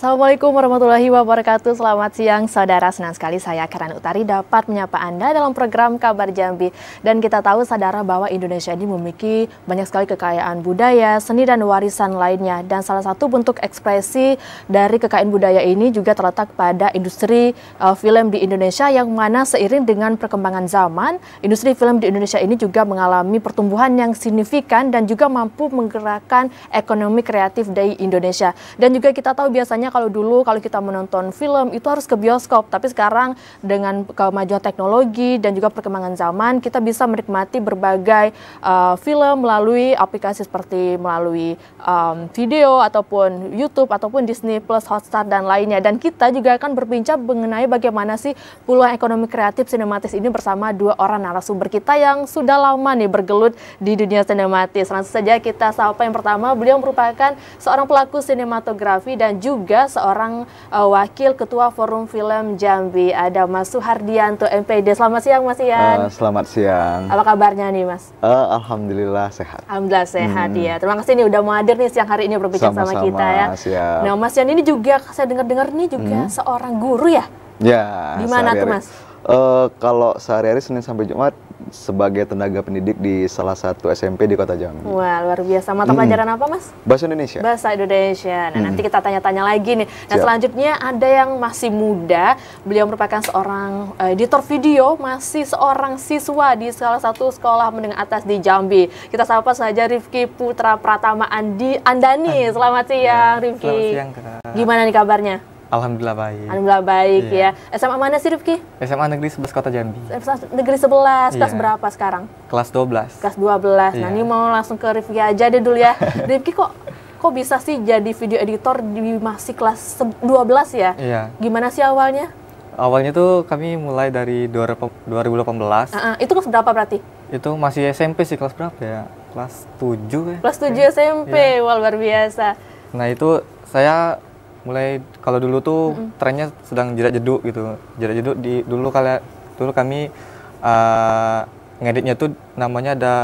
Assalamualaikum warahmatullahi wabarakatuh. Selamat siang saudara. Senang sekali saya Karan Utari dapat menyapa Anda dalam program Kabar Jambi. Dan kita tahu saudara bahwa Indonesia ini memiliki banyak sekali kekayaan budaya, seni dan warisan lainnya. Dan salah satu bentuk ekspresi dari kekayaan budaya ini juga terletak pada industri uh, film di Indonesia yang mana seiring dengan perkembangan zaman, industri film di Indonesia ini juga mengalami pertumbuhan yang signifikan dan juga mampu menggerakkan ekonomi kreatif dari Indonesia. Dan juga kita tahu biasanya kalau dulu kalau kita menonton film itu harus ke bioskop, tapi sekarang dengan kemajuan teknologi dan juga perkembangan zaman kita bisa menikmati berbagai uh, film melalui aplikasi seperti melalui um, video ataupun YouTube ataupun Disney Plus, Hotstar dan lainnya. Dan kita juga akan berbincang mengenai bagaimana sih peluang ekonomi kreatif sinematis ini bersama dua orang narasumber kita yang sudah lama nih bergelut di dunia sinematis. Langsung saja kita sapa yang pertama, beliau merupakan seorang pelaku sinematografi dan juga seorang uh, wakil ketua Forum Film Jambi ada Mas Suhardianto MPD. Selamat siang Mas Ian. Uh, selamat siang. Apa kabarnya nih Mas? Uh, Alhamdulillah sehat. Alhamdulillah sehat hmm. ya. Terima kasih nih udah mau hadir nih siang hari ini berbicara sama, sama kita ya. Siap. Nah Mas Ian ini juga saya dengar-dengar nih juga hmm. seorang guru ya. Ya. Di mana tuh Mas? Uh, kalau sehari-hari Senin sampai Jumat sebagai tenaga pendidik di salah satu SMP di Kota Jambi. Wah, luar biasa. Mata hmm. pelajaran mm. apa, Mas? Bahasa Indonesia. Bahasa Indonesia. Nah, mm. nanti kita tanya-tanya lagi nih. Nah, Siap. selanjutnya ada yang masih muda. Beliau merupakan seorang eh, editor video, masih seorang siswa di salah satu sekolah menengah atas di Jambi. Kita sapa saja Rifki Putra Pratama Andi Andani. Selamat siang, ya, Rifki. Selamat siang, Kak. Gimana nih kabarnya? Alhamdulillah baik. Alhamdulillah baik iya. ya. SMA mana sih Rifki? SMA Negeri 11 Kota Jambi. Negeri 11, kelas iya. berapa sekarang? Kelas 12. Kelas 12. Nah, iya. Nah, ini mau langsung ke Rifki aja deh dulu ya. Rifki kok kok bisa sih jadi video editor di masih kelas 12 ya? Iya. Gimana sih awalnya? Awalnya tuh kami mulai dari 2018. Uh -uh. Itu kelas berapa berarti? Itu masih SMP sih kelas berapa ya? Kelas 7 ya. Eh. Kelas 7 iya. SMP, iya. wah luar biasa. Nah, itu saya mulai kalau dulu tuh mm -hmm. trennya sedang jerak jeduk gitu jerak jeduk di dulu kala dulu kami uh, ngeditnya tuh namanya ada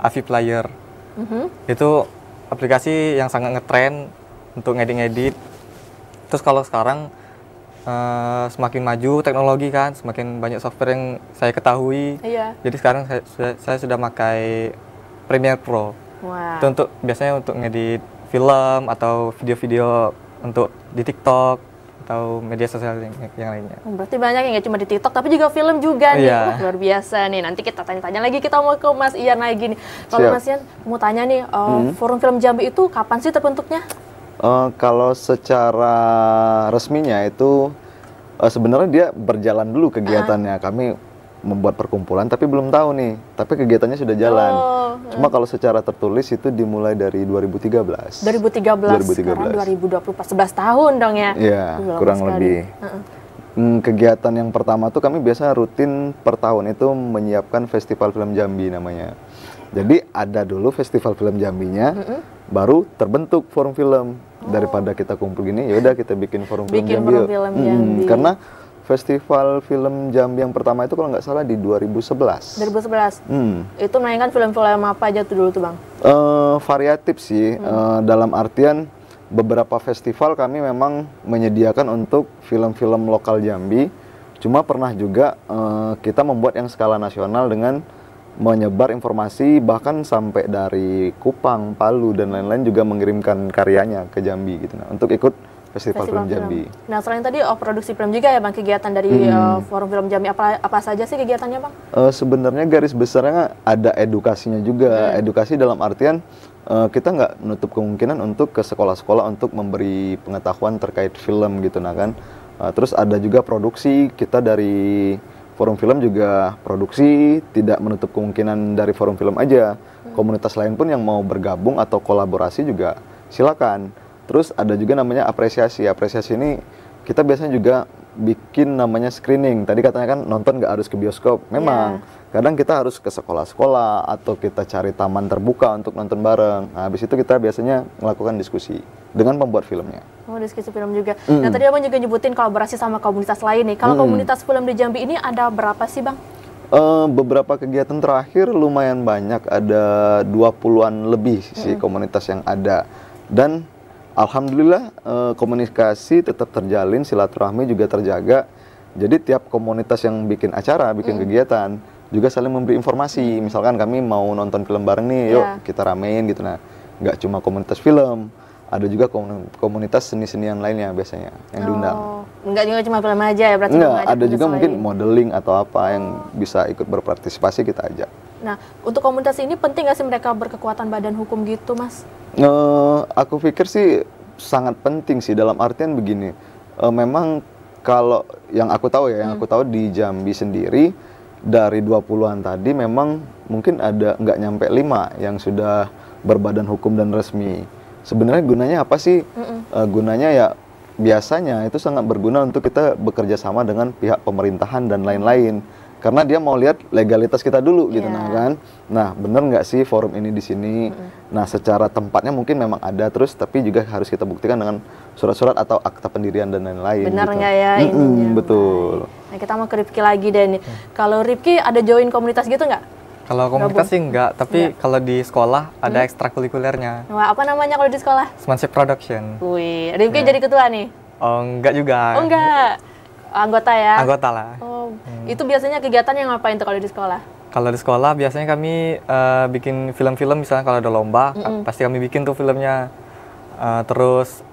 Avi Player mm -hmm. itu aplikasi yang sangat ngetren untuk ngedit-ngedit terus kalau sekarang uh, semakin maju teknologi kan semakin banyak software yang saya ketahui iya. jadi sekarang saya, saya, saya sudah pakai Premiere Pro wow. itu untuk biasanya untuk ngedit film atau video-video untuk di TikTok atau media sosial yang, yang lainnya. Oh, berarti banyak yang nggak cuma di TikTok tapi juga film juga nih. Yeah. Iya. luar biasa nih. Nanti kita tanya-tanya lagi kita mau ke Mas Ian lagi nih. Kalau Mas Ian mau tanya nih uh, hmm. Forum Film Jambi itu kapan sih terbentuknya? Uh, kalau secara resminya itu uh, sebenarnya dia berjalan dulu kegiatannya. Uh. Kami membuat perkumpulan tapi belum tahu nih tapi kegiatannya sudah jalan oh, cuma uh. kalau secara tertulis itu dimulai dari 2013 2013 2013 2024 11 tahun dong ya iya kurang sekali. lebih uh -uh. Kegiatan yang pertama tuh kami biasa rutin per tahun itu menyiapkan festival film Jambi namanya. Jadi ada dulu festival film Jambinya, uh -uh. baru terbentuk forum film. Oh. Daripada kita kumpul gini, yaudah kita bikin forum bikin film Jambi. forum film Hmm, karena festival film Jambi yang pertama itu kalau nggak salah di 2011. 2011. Hmm. Itu mainkan film-film apa aja tuh dulu tuh bang? Uh, variatif sih hmm. uh, dalam artian beberapa festival kami memang menyediakan untuk film-film lokal Jambi. Cuma pernah juga uh, kita membuat yang skala nasional dengan menyebar informasi bahkan sampai dari Kupang, Palu dan lain-lain juga mengirimkan karyanya ke Jambi gitu. Nah, untuk ikut Festival, Festival Film, film. Nah, selain tadi oh, produksi film juga ya Bang, kegiatan dari hmm. uh, Forum Film Jambi apa apa saja sih kegiatannya Bang? Uh, sebenarnya garis besarnya ada edukasinya juga. Hmm. Edukasi dalam artian uh, kita nggak menutup kemungkinan untuk ke sekolah-sekolah untuk memberi pengetahuan terkait film gitu nah kan. Uh, terus ada juga produksi kita dari Forum Film juga produksi, tidak menutup kemungkinan dari Forum Film aja. Hmm. Komunitas lain pun yang mau bergabung atau kolaborasi juga silakan Terus ada juga namanya apresiasi. Apresiasi ini kita biasanya juga bikin namanya screening. Tadi katanya kan nonton nggak harus ke bioskop. Memang yeah. kadang kita harus ke sekolah-sekolah atau kita cari taman terbuka untuk nonton bareng. Nah, habis itu kita biasanya melakukan diskusi dengan pembuat filmnya. Oh, diskusi film juga. Mm. Nah, tadi Abang juga nyebutin kolaborasi sama komunitas lain nih. Kalau mm. komunitas film di Jambi ini ada berapa sih, Bang? Uh, beberapa kegiatan terakhir lumayan banyak, ada 20-an lebih sih mm. komunitas yang ada. Dan Alhamdulillah eh, komunikasi tetap terjalin, silaturahmi juga terjaga. Jadi tiap komunitas yang bikin acara, bikin mm. kegiatan juga saling memberi informasi. Hmm. Misalkan kami mau nonton film bareng nih, iya. yuk yeah. kita ramein gitu nah. Nggak cuma komunitas film, ada juga komunitas seni-seni yang lainnya biasanya yang oh, diundang. Enggak juga cuma film aja ya berarti. Enggak, ada juga mungkin modeling atau apa yang bisa ikut berpartisipasi kita ajak. Nah, untuk komunitas ini penting nggak sih mereka berkekuatan badan hukum gitu, Mas? Uh, aku pikir sih sangat penting sih dalam artian begini. Uh, memang kalau yang aku tahu ya, hmm. yang aku tahu di Jambi sendiri dari 20-an tadi memang mungkin ada nggak nyampe lima yang sudah berbadan hukum dan resmi sebenarnya gunanya apa sih? Mm-mm. Uh, gunanya ya biasanya itu sangat berguna untuk kita bekerja sama dengan pihak pemerintahan dan lain-lain karena dia mau lihat legalitas kita dulu yeah. gitu iya. nah kan nah bener nggak sih forum ini di sini mm-hmm. nah secara tempatnya mungkin memang ada terus tapi juga harus kita buktikan dengan surat-surat atau akta pendirian dan lain-lain benar nggak gitu. ya mm betul nah kita mau ke Ripki lagi deh nih iya. kalau Ripki ada join komunitas gitu nggak kalau komunitas Gabung. sih enggak, tapi yeah. kalau di sekolah ada hmm. ekstrakurikulernya. Wah, apa namanya kalau di sekolah? Smanship Production. Wih, Rifki iya. yeah. jadi ketua nih? Oh, enggak juga. Oh, enggak. Anggota ya? Anggota lah. Oh, hmm. itu biasanya kegiatan yang ngapain tuh kalau di sekolah? Kalau di sekolah biasanya kami uh, bikin film-film, misalnya kalau ada lomba, mm -mm. pasti kami bikin tuh filmnya. Uh, terus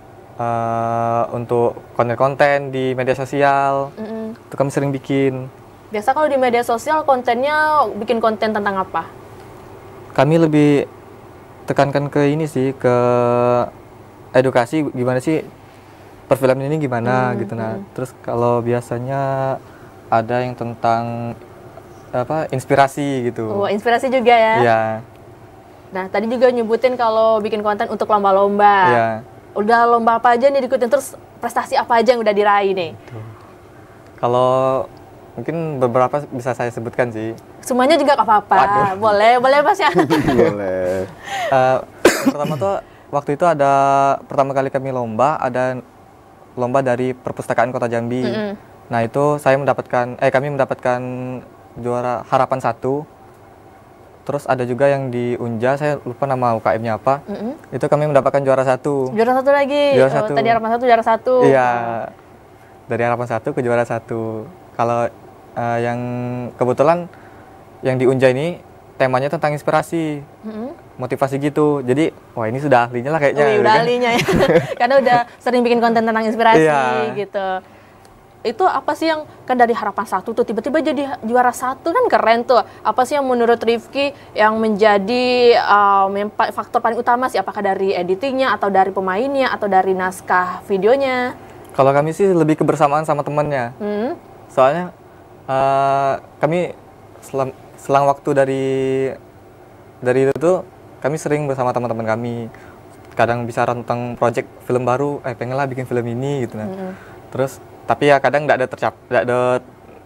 uh, untuk konten-konten di media sosial, mm -mm. itu kami sering bikin. Biasa kalau di media sosial kontennya bikin konten tentang apa? Kami lebih tekankan ke ini sih ke edukasi gimana sih perfilman ini gimana hmm, gitu nah. Hmm. Terus kalau biasanya ada yang tentang apa inspirasi gitu. Oh, inspirasi juga ya. Iya. Nah, tadi juga nyebutin kalau bikin konten untuk lomba-lomba. Iya. Udah lomba apa aja nih diikutin terus prestasi apa aja yang udah diraih nih? Kalau Mungkin beberapa bisa saya sebutkan sih. Semuanya juga gak apa-apa. Boleh, boleh Mas ya. boleh. Uh, pertama tuh waktu itu ada pertama kali kami lomba ada lomba dari perpustakaan Kota Jambi. Mm -hmm. Nah itu saya mendapatkan eh kami mendapatkan juara harapan satu. Terus ada juga yang di Unja, saya lupa nama UKM-nya apa. Mm -hmm. Itu kami mendapatkan juara satu. Juara satu lagi. Juara oh, satu. Tadi harapan satu, juara satu. Iya. Dari harapan satu ke juara satu. Kalau uh, yang kebetulan yang di Unja ini temanya tentang inspirasi, hmm. motivasi gitu. Jadi, wah ini sudah ahlinya lah kayaknya. Ui, gitu udah kan? ya, karena udah sering bikin konten tentang inspirasi yeah. gitu. Itu apa sih yang kan dari harapan satu tuh tiba-tiba jadi juara satu kan keren tuh. Apa sih yang menurut Rifki yang menjadi um, faktor paling utama sih? Apakah dari editingnya atau dari pemainnya atau dari naskah videonya? Kalau kami sih lebih kebersamaan sama temannya. Hmm. Soalnya uh, kami selang, selang waktu dari dari itu tuh kami sering bersama teman-teman kami kadang bicara tentang project film baru eh pengen lah bikin film ini gitu nah mm -hmm. terus tapi ya kadang tidak ada tercap tidak ada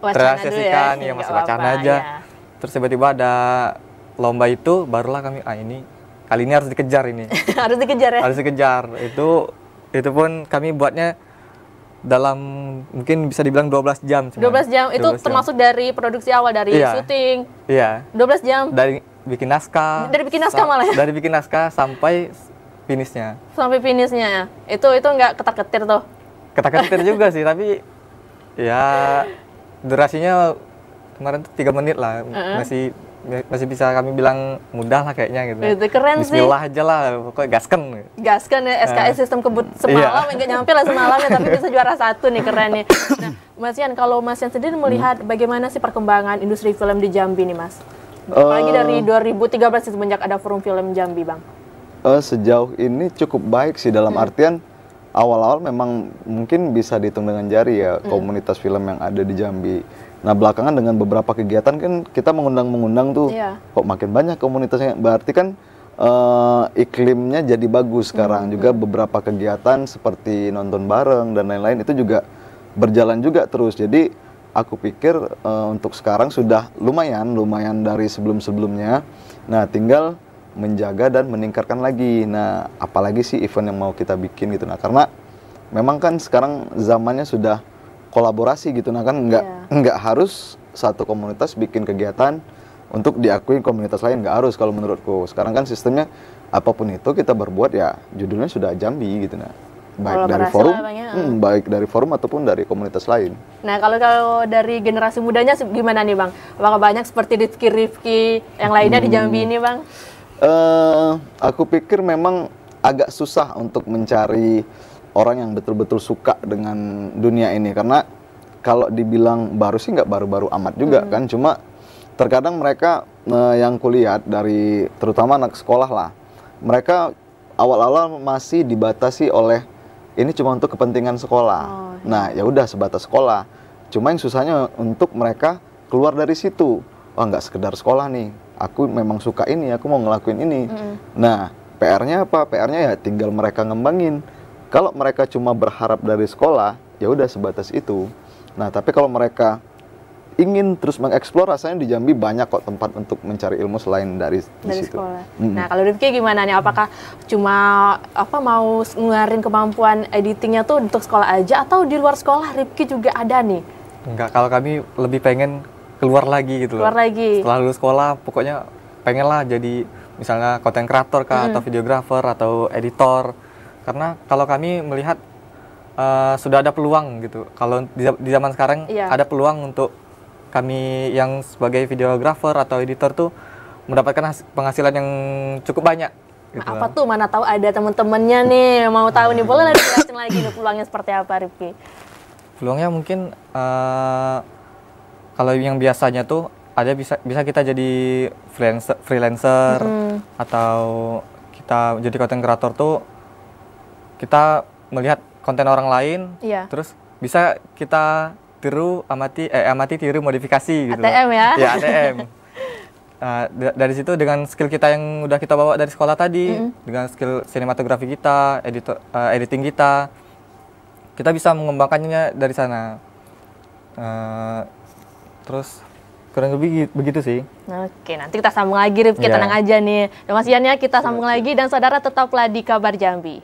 ya, terrealisasikan ya, ya masih wacana apa, aja ya. terus tiba-tiba ada lomba itu barulah kami ah ini kali ini harus dikejar ini harus dikejar ya harus dikejar itu itu pun kami buatnya dalam mungkin bisa dibilang 12 jam. Cuman. 12 jam itu 12 termasuk dari produksi awal dari iya. syuting. Iya. 12 jam. Dari bikin naskah. Dari bikin naskah malah. Ya? Dari bikin naskah sampai finishnya. Sampai finishnya. Ya? Itu itu nggak ketar-ketir tuh. Ketar-ketir juga sih, tapi ya durasinya kemarin tuh 3 menit lah. Uh -uh. Masih masih bisa kami bilang mudah lah kayaknya gitu. Itu keren sih. Bismillah aja lah, pokoknya gaskan. Gaskan ya, SKS nah. sistem kebut iya. semalam, iya. nggak nyampe lah semalam ya, tapi bisa juara satu nih keren nih. Nah, Mas Yan, kalau Mas Yan sendiri melihat hmm. bagaimana sih perkembangan industri film di Jambi nih Mas? Apalagi uh, dari 2013 eh. semenjak ada forum film Jambi Bang. Eh, sejauh ini cukup baik sih dalam hmm. artian awal-awal memang mungkin bisa dihitung dengan jari ya hmm. komunitas film yang ada di Jambi Nah belakangan dengan beberapa kegiatan kan kita mengundang-mengundang tuh yeah. kok makin banyak komunitasnya. Berarti kan uh, iklimnya jadi bagus sekarang. Mm -hmm. Juga beberapa kegiatan seperti nonton bareng dan lain-lain itu juga berjalan juga terus. Jadi aku pikir uh, untuk sekarang sudah lumayan, lumayan dari sebelum-sebelumnya. Nah tinggal menjaga dan meningkatkan lagi. Nah apalagi sih event yang mau kita bikin gitu. Nah karena memang kan sekarang zamannya sudah kolaborasi gitu nah kan nggak yeah. nggak harus satu komunitas bikin kegiatan untuk diakui komunitas lain nggak harus kalau menurutku sekarang kan sistemnya apapun itu kita berbuat ya judulnya sudah Jambi gitu nah baik dari forum hmm, eh. baik dari forum ataupun dari komunitas lain. Nah kalau kalau dari generasi mudanya gimana nih bang? Apakah banyak seperti Rifki Rifki yang lainnya hmm. di Jambi hmm. ini bang? Uh, aku pikir memang agak susah untuk mencari orang yang betul-betul suka dengan dunia ini karena kalau dibilang baru sih nggak baru-baru amat juga hmm. kan cuma terkadang mereka uh, yang kulihat dari terutama anak sekolah lah mereka awal-awal masih dibatasi oleh ini cuma untuk kepentingan sekolah oh. Iya. nah ya udah sebatas sekolah cuma yang susahnya untuk mereka keluar dari situ oh, nggak sekedar sekolah nih aku memang suka ini aku mau ngelakuin ini hmm. nah PR-nya apa PR-nya ya tinggal mereka ngembangin kalau mereka cuma berharap dari sekolah, ya udah sebatas itu. Nah, tapi kalau mereka ingin terus mengeksplor rasanya di Jambi banyak kok tempat untuk mencari ilmu selain dari dari situ. sekolah. Mm-hmm. Nah kalau Rifki gimana nih? Apakah cuma apa mau ngeluarin kemampuan editingnya tuh untuk sekolah aja atau di luar sekolah Rifki juga ada nih? Enggak, kalau kami lebih pengen keluar lagi gitu keluar loh. Keluar lagi. Setelah lulus sekolah pokoknya pengen lah jadi misalnya konten kreator kah mm. atau videographer atau editor karena kalau kami melihat uh, sudah ada peluang gitu. Kalau di, di zaman sekarang yeah. ada peluang untuk kami yang sebagai videografer atau editor tuh mendapatkan penghasilan yang cukup banyak. Gitu. apa kan. tuh mana tahu ada temen-temennya nih mau tahu nih boleh lagi lagi peluangnya seperti apa Rifki? Peluangnya mungkin uh, kalau yang biasanya tuh ada bisa bisa kita jadi freelancer freelancer -hmm. atau kita jadi konten kreator tuh kita melihat konten orang lain, yeah. terus bisa kita tiru, amati, eh amati, tiru, modifikasi gitu. ATM ya? Ya ATM. uh, nah, dari situ dengan skill kita yang udah kita bawa dari sekolah tadi, mm dengan skill sinematografi kita, editor uh, editing kita, kita bisa mengembangkannya dari sana. Uh, terus kurang lebih begitu sih. Oke, nanti kita sambung lagi, Rifki. Yeah. Tenang aja nih. Dan ya, kita sambung iya, iya. lagi. Dan saudara tetaplah di Kabar Jambi.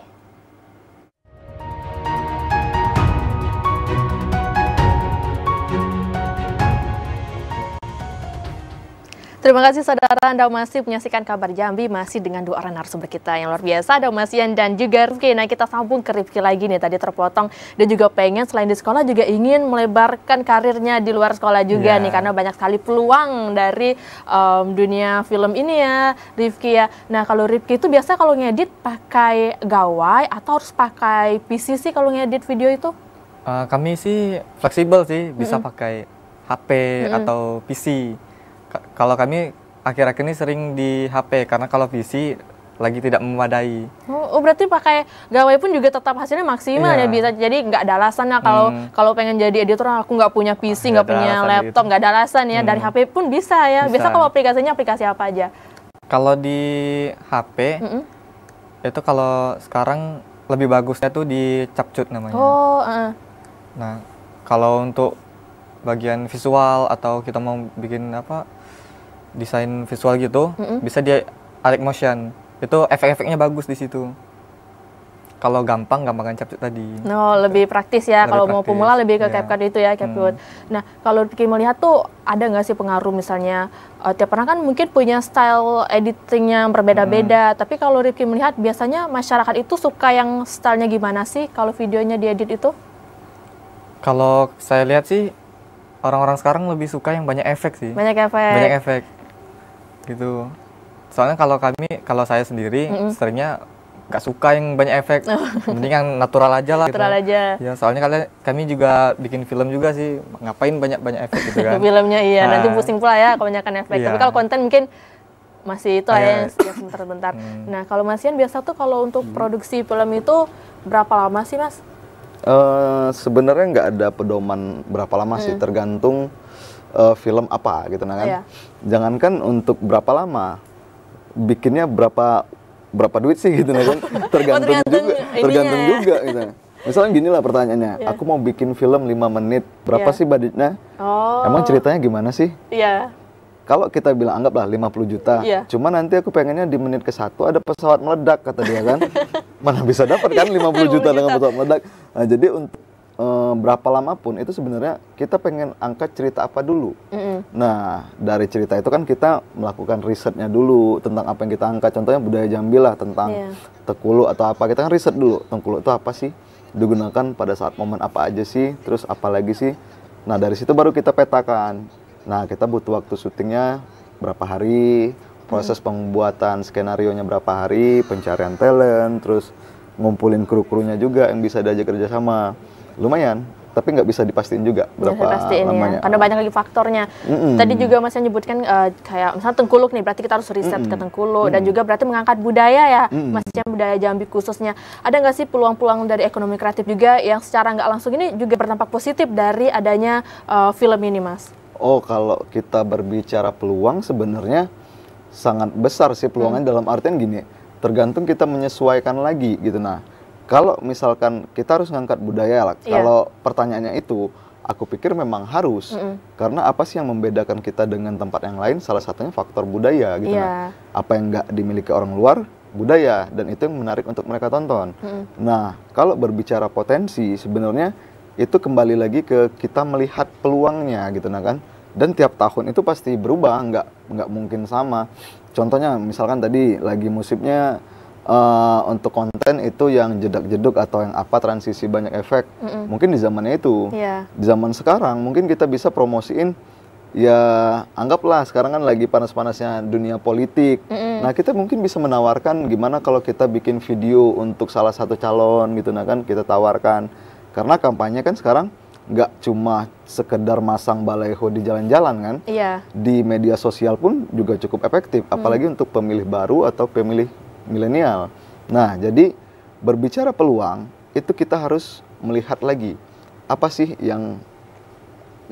Terima kasih saudara Anda masih menyaksikan kabar Jambi masih dengan dua orang narasumber kita yang luar biasa ada Mas Ian dan juga Rifki. Nah kita sambung ke Rifki lagi nih tadi terpotong dan juga pengen selain di sekolah juga ingin melebarkan karirnya di luar sekolah juga yeah. nih karena banyak sekali peluang dari um, dunia film ini ya Rifki ya. Nah kalau Rifki itu biasa kalau ngedit pakai gawai atau harus pakai PC sih kalau ngedit video itu? Uh, kami sih fleksibel sih bisa mm -hmm. pakai HP mm -hmm. atau PC kalau kami akhir-akhir ini sering di HP karena kalau PC lagi tidak memadai. Oh, oh, berarti pakai gawai pun juga tetap hasilnya maksimal yeah. ya bisa. Jadi nggak ada alasan ya kalau hmm. kalau pengen jadi editor ah, aku nggak punya PC, ah, nggak punya laptop, gitu. nggak ada alasan ya. Hmm. Dari HP pun bisa ya. Bisa. Biasa kalau aplikasinya aplikasi apa aja? Kalau di HP mm -hmm. itu kalau sekarang lebih bagusnya tuh di capcut namanya. Oh. Uh. Nah, kalau untuk bagian visual atau kita mau bikin apa desain visual gitu mm-hmm. bisa dia Arc Motion itu efek-efeknya bagus di situ kalau gampang gampang capcut tadi. No, oh, lebih gitu. praktis ya kalau mau pemula lebih ke yeah. CapCut itu ya CapCut. mm. Nah, kalau Ricky melihat tuh ada nggak sih pengaruh misalnya uh, tiap orang kan mungkin punya style editingnya yang berbeda-beda, hmm. tapi kalau Ricky melihat biasanya masyarakat itu suka yang stylenya gimana sih kalau videonya diedit itu? Kalau saya lihat sih orang-orang sekarang lebih suka yang banyak efek sih banyak efek banyak efek gitu soalnya kalau kami kalau saya sendiri mm -hmm. seringnya gak suka yang banyak efek oh. Mending yang natural aja lah gitu. natural gitu. aja ya soalnya kalian kami juga bikin film juga sih ngapain banyak banyak efek gitu kan filmnya iya nah. nanti pusing pula ya kebanyakan efek iya. tapi kalau konten mungkin masih itu aja yang iya. sebentar-bentar hmm. nah kalau Masian biasa tuh kalau untuk hmm. produksi film itu berapa lama sih mas Uh, Sebenarnya nggak ada pedoman berapa lama hmm. sih, tergantung uh, film apa gitu nah kan. Yeah. Jangankan untuk berapa lama, bikinnya berapa berapa duit sih gitu nah kan. Tergantung, oh, tergantung juga, tergantung tergantung ya. juga gitu. Misalnya gini lah pertanyaannya, yeah. aku mau bikin film 5 menit, berapa yeah. sih budgetnya? Oh. Emang ceritanya gimana sih? Iya. Yeah kalau kita bilang anggaplah 50 juta, yeah. cuma nanti aku pengennya di menit ke satu ada pesawat meledak kata dia kan, mana bisa dapat kan 50 iya, juta, juta dengan pesawat meledak. Nah, jadi untuk e, berapa lama pun itu sebenarnya kita pengen angkat cerita apa dulu. Mm -hmm. Nah dari cerita itu kan kita melakukan risetnya dulu tentang apa yang kita angkat. Contohnya budaya Jambi lah tentang yeah. tekulu atau apa kita kan riset dulu tekulu itu apa sih digunakan pada saat momen apa aja sih, terus apa lagi sih. Nah dari situ baru kita petakan Nah, kita butuh waktu syutingnya berapa hari, proses hmm. pembuatan skenario-nya berapa hari, pencarian talent, terus ngumpulin kru-krunya juga yang bisa diajak kerja sama. Lumayan, tapi nggak bisa dipastikan juga berapa dipastiin, lamanya. Ya. Karena banyak lagi faktornya. Mm-mm. Tadi juga Mas yang nyebutkan uh, kayak misalnya Tengkuluk nih, berarti kita harus riset Mm-mm. ke Tengkuluk Mm-mm. dan juga berarti mengangkat budaya ya, Mm-mm. Mas Jam budaya Jambi khususnya. Ada nggak sih peluang-peluang dari ekonomi kreatif juga yang secara nggak langsung ini juga berdampak positif dari adanya uh, film ini, Mas? oh kalau kita berbicara peluang sebenarnya sangat besar sih peluangnya hmm. dalam artian gini, tergantung kita menyesuaikan lagi gitu. Nah, kalau misalkan kita harus ngangkat budaya lah, yeah. kalau pertanyaannya itu, aku pikir memang harus mm -hmm. karena apa sih yang membedakan kita dengan tempat yang lain? Salah satunya faktor budaya gitu. Yeah. Nah, iya. apa yang nggak dimiliki orang luar budaya dan itu yang menarik untuk mereka tonton. Mm -hmm. Nah, kalau berbicara potensi sebenarnya itu kembali lagi ke kita melihat peluangnya gitu nah kan dan tiap tahun itu pasti berubah nggak nggak mungkin sama contohnya misalkan tadi lagi musimnya uh, untuk konten itu yang jedak-jeduk atau yang apa transisi banyak efek mm -mm. mungkin di zamannya itu yeah. di zaman sekarang mungkin kita bisa promosiin ya anggaplah sekarang kan lagi panas-panasnya dunia politik. Mm -mm. Nah, kita mungkin bisa menawarkan gimana kalau kita bikin video untuk salah satu calon gitu nah kan kita tawarkan karena kampanye kan sekarang nggak cuma sekedar masang baleho di jalan-jalan kan, iya. di media sosial pun juga cukup efektif, hmm. apalagi hmm. untuk pemilih baru atau pemilih milenial. Nah, jadi berbicara peluang itu kita harus melihat lagi apa sih yang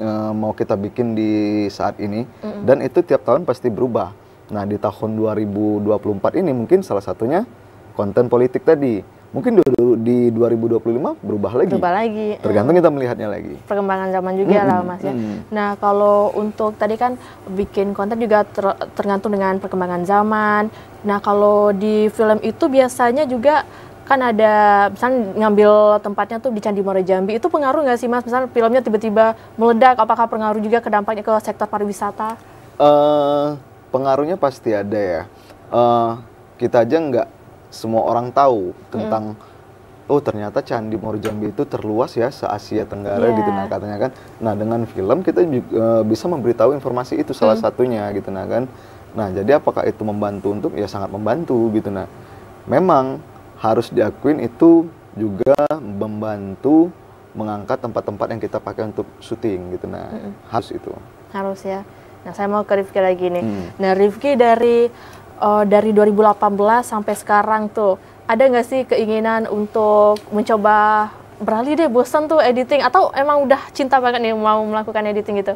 e, mau kita bikin di saat ini mm-hmm. dan itu tiap tahun pasti berubah. Nah, di tahun 2024 ini mungkin salah satunya konten politik tadi mungkin di 2025 berubah lagi. Berubah lagi. Eh. Tergantung kita melihatnya lagi. Perkembangan zaman juga hmm. lah Mas ya. Hmm. Nah, kalau untuk tadi kan bikin konten juga ter tergantung dengan perkembangan zaman. Nah, kalau di film itu biasanya juga kan ada misalnya ngambil tempatnya tuh di Candi Muara Jambi itu pengaruh nggak sih Mas? Misalnya filmnya tiba-tiba meledak apakah pengaruh juga ke dampaknya ke sektor pariwisata? Uh, pengaruhnya pasti ada ya. Uh, kita aja nggak semua orang tahu tentang mm. oh ternyata Candi Morjambi itu terluas ya se Asia Tenggara yeah. gitu iya. nah katanya kan nah dengan film kita juga, eh, bisa memberitahu informasi itu salah mm. satunya gitu nah kan nah jadi apakah itu membantu untuk ya sangat membantu gitu nah memang harus diakuin itu juga membantu mengangkat tempat-tempat yang kita pakai untuk syuting gitu nah mm. harus itu harus ya nah saya mau ke Rifki lagi nih mm. nah Rifki dari uh, dari 2018 sampai sekarang tuh ada nggak sih keinginan untuk mencoba beralih deh bosan tuh editing atau emang udah cinta banget nih mau melakukan editing gitu?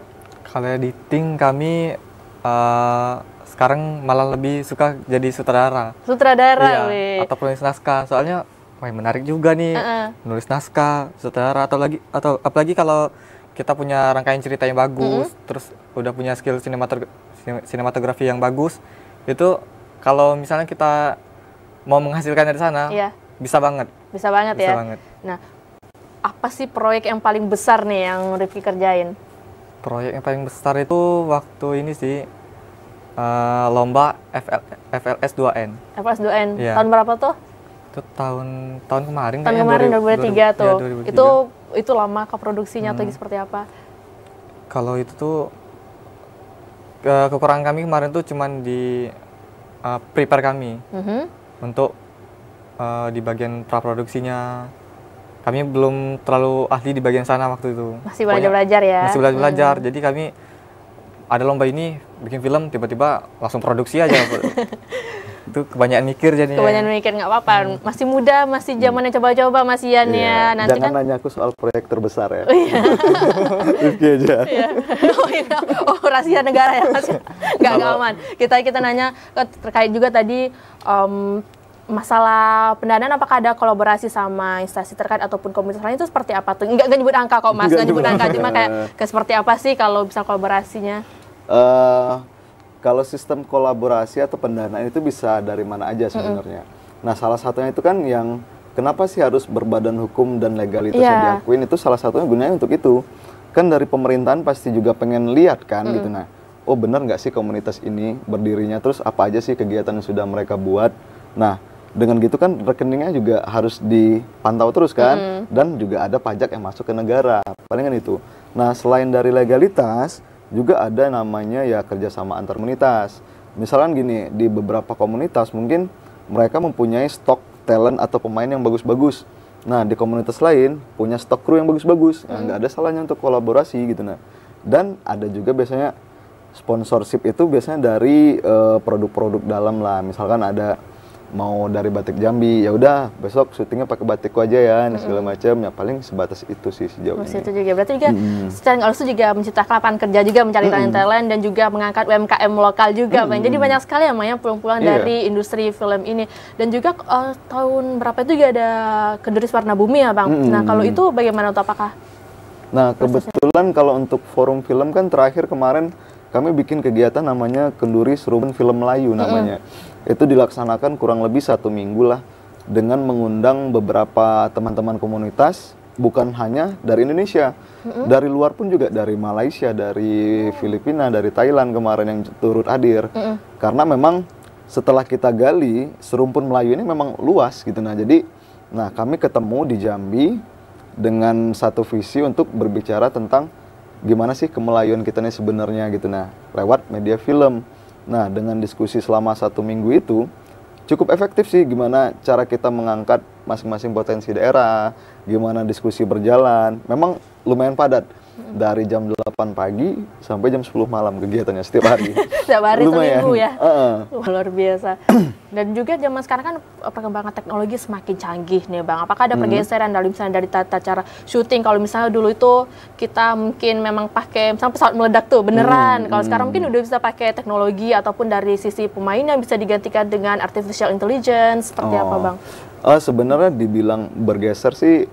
Kalau editing kami uh, sekarang malah lebih suka jadi sutradara. Sutradara, iya, atau penulis naskah. Soalnya, wah menarik juga nih, uh-uh. nulis naskah, sutradara atau lagi atau apalagi kalau kita punya rangkaian cerita yang bagus, mm-hmm. terus udah punya skill sinematografi yang bagus, itu kalau misalnya kita mau menghasilkan dari sana iya. bisa banget bisa banget bisa ya banget. nah apa sih proyek yang paling besar nih yang Rifki kerjain proyek yang paling besar itu waktu ini sih uh, lomba FL, FLS 2N FLS 2N iya. tahun berapa tuh itu tahun tahun kemarin tahun kemarin 2003, 2003 tuh ya, itu itu lama ke produksinya hmm. atau seperti apa kalau itu tuh ke kekurangan kami kemarin tuh cuma di uh, prepare kami mm -hmm. untuk uh, di bagian praproduksinya. Kami belum terlalu ahli di bagian sana waktu itu. Masih belajar-belajar ya. Masih belajar-belajar. Hmm. Jadi kami ada lomba ini bikin film tiba-tiba langsung produksi aja. itu kebanyakan mikir jadi kebanyakan mikir nggak apa-apa hmm. masih muda masih zamannya coba-coba masih ya yeah. ya nanti jangan kan... nanya aku soal proyek terbesar ya iya. Iya. oh, iya. Rifki aja oh, rahasia negara ya mas nggak nggak aman kita kita nanya terkait juga tadi um, masalah pendanaan apakah ada kolaborasi sama instansi terkait ataupun komunitas lain itu seperti apa tuh nggak nyebut angka kok mas nggak nyebut angka cuma kayak, ke seperti apa sih kalau bisa kolaborasinya uh, kalau sistem kolaborasi atau pendanaan itu bisa dari mana aja sebenarnya. Mm -hmm. Nah, salah satunya itu kan yang kenapa sih harus berbadan hukum dan legalitas yeah. yang iya. diakuin itu salah satunya gunanya untuk itu. Kan dari pemerintahan pasti juga pengen lihat kan mm -hmm. gitu nah. Oh, benar nggak sih komunitas ini berdirinya terus apa aja sih kegiatan yang sudah mereka buat. Nah, dengan gitu kan rekeningnya juga harus dipantau terus kan mm. dan juga ada pajak yang masuk ke negara. Palingan itu. Nah, selain dari legalitas, juga ada namanya ya kerjasama antar komunitas. Misalnya gini, di beberapa komunitas mungkin mereka mempunyai stok talent atau pemain yang bagus-bagus. Nah, di komunitas lain punya stok kru yang bagus-bagus. -bagus, nah, hmm. nggak ada salahnya untuk kolaborasi gitu nah. Dan ada juga biasanya sponsorship itu biasanya dari produk eh, produk-produk dalam lah. Misalkan ada mau dari batik Jambi ya udah besok syutingnya pakai batikku aja ya mm-hmm. segala macam ya paling sebatas itu sih sejauh Mas ini. itu juga berarti juga mm-hmm. secara langsung juga menciptakan lapangan kerja juga mencari mm-hmm. talent dan juga mengangkat UMKM lokal juga mm-hmm. Jadi banyak sekali yang banyak pulang yeah. dari industri film ini dan juga uh, tahun berapa itu juga ada kenduri Warna Bumi ya Bang. Mm-hmm. Nah, kalau itu bagaimana atau apakah Nah, kebetulan kalau untuk forum film kan terakhir kemarin kami bikin kegiatan namanya Kenduri Serumen Film Melayu namanya. Mm-hmm. Itu dilaksanakan kurang lebih satu minggu lah dengan mengundang beberapa teman-teman komunitas bukan hanya dari Indonesia, mm-hmm. dari luar pun juga dari Malaysia, dari mm. Filipina, dari Thailand kemarin yang turut hadir. Mm-hmm. Karena memang setelah kita gali serumpun Melayu ini memang luas gitu nah. Jadi nah kami ketemu di Jambi dengan satu visi untuk berbicara tentang gimana sih kemelayuan kita ini sebenarnya gitu nah lewat media film nah dengan diskusi selama satu minggu itu cukup efektif sih gimana cara kita mengangkat masing-masing potensi daerah gimana diskusi berjalan memang lumayan padat dari jam 8 pagi sampai jam 10 malam kegiatannya setiap hari. setiap hari Lumayan. seminggu ya. Uh -uh. Luar biasa. Dan juga zaman sekarang kan eh, perkembangan teknologi semakin canggih nih Bang. Apakah ada hmm. pergeseran hmm. dari misalnya dari tata cara syuting kalau misalnya dulu itu kita mungkin memang pakai misalnya pesawat meledak tuh beneran. Hmm. Kalau hmm. sekarang mungkin udah bisa pakai teknologi ataupun dari sisi pemain yang bisa digantikan dengan artificial intelligence seperti oh. apa Bang? Uh, sebenarnya dibilang bergeser sih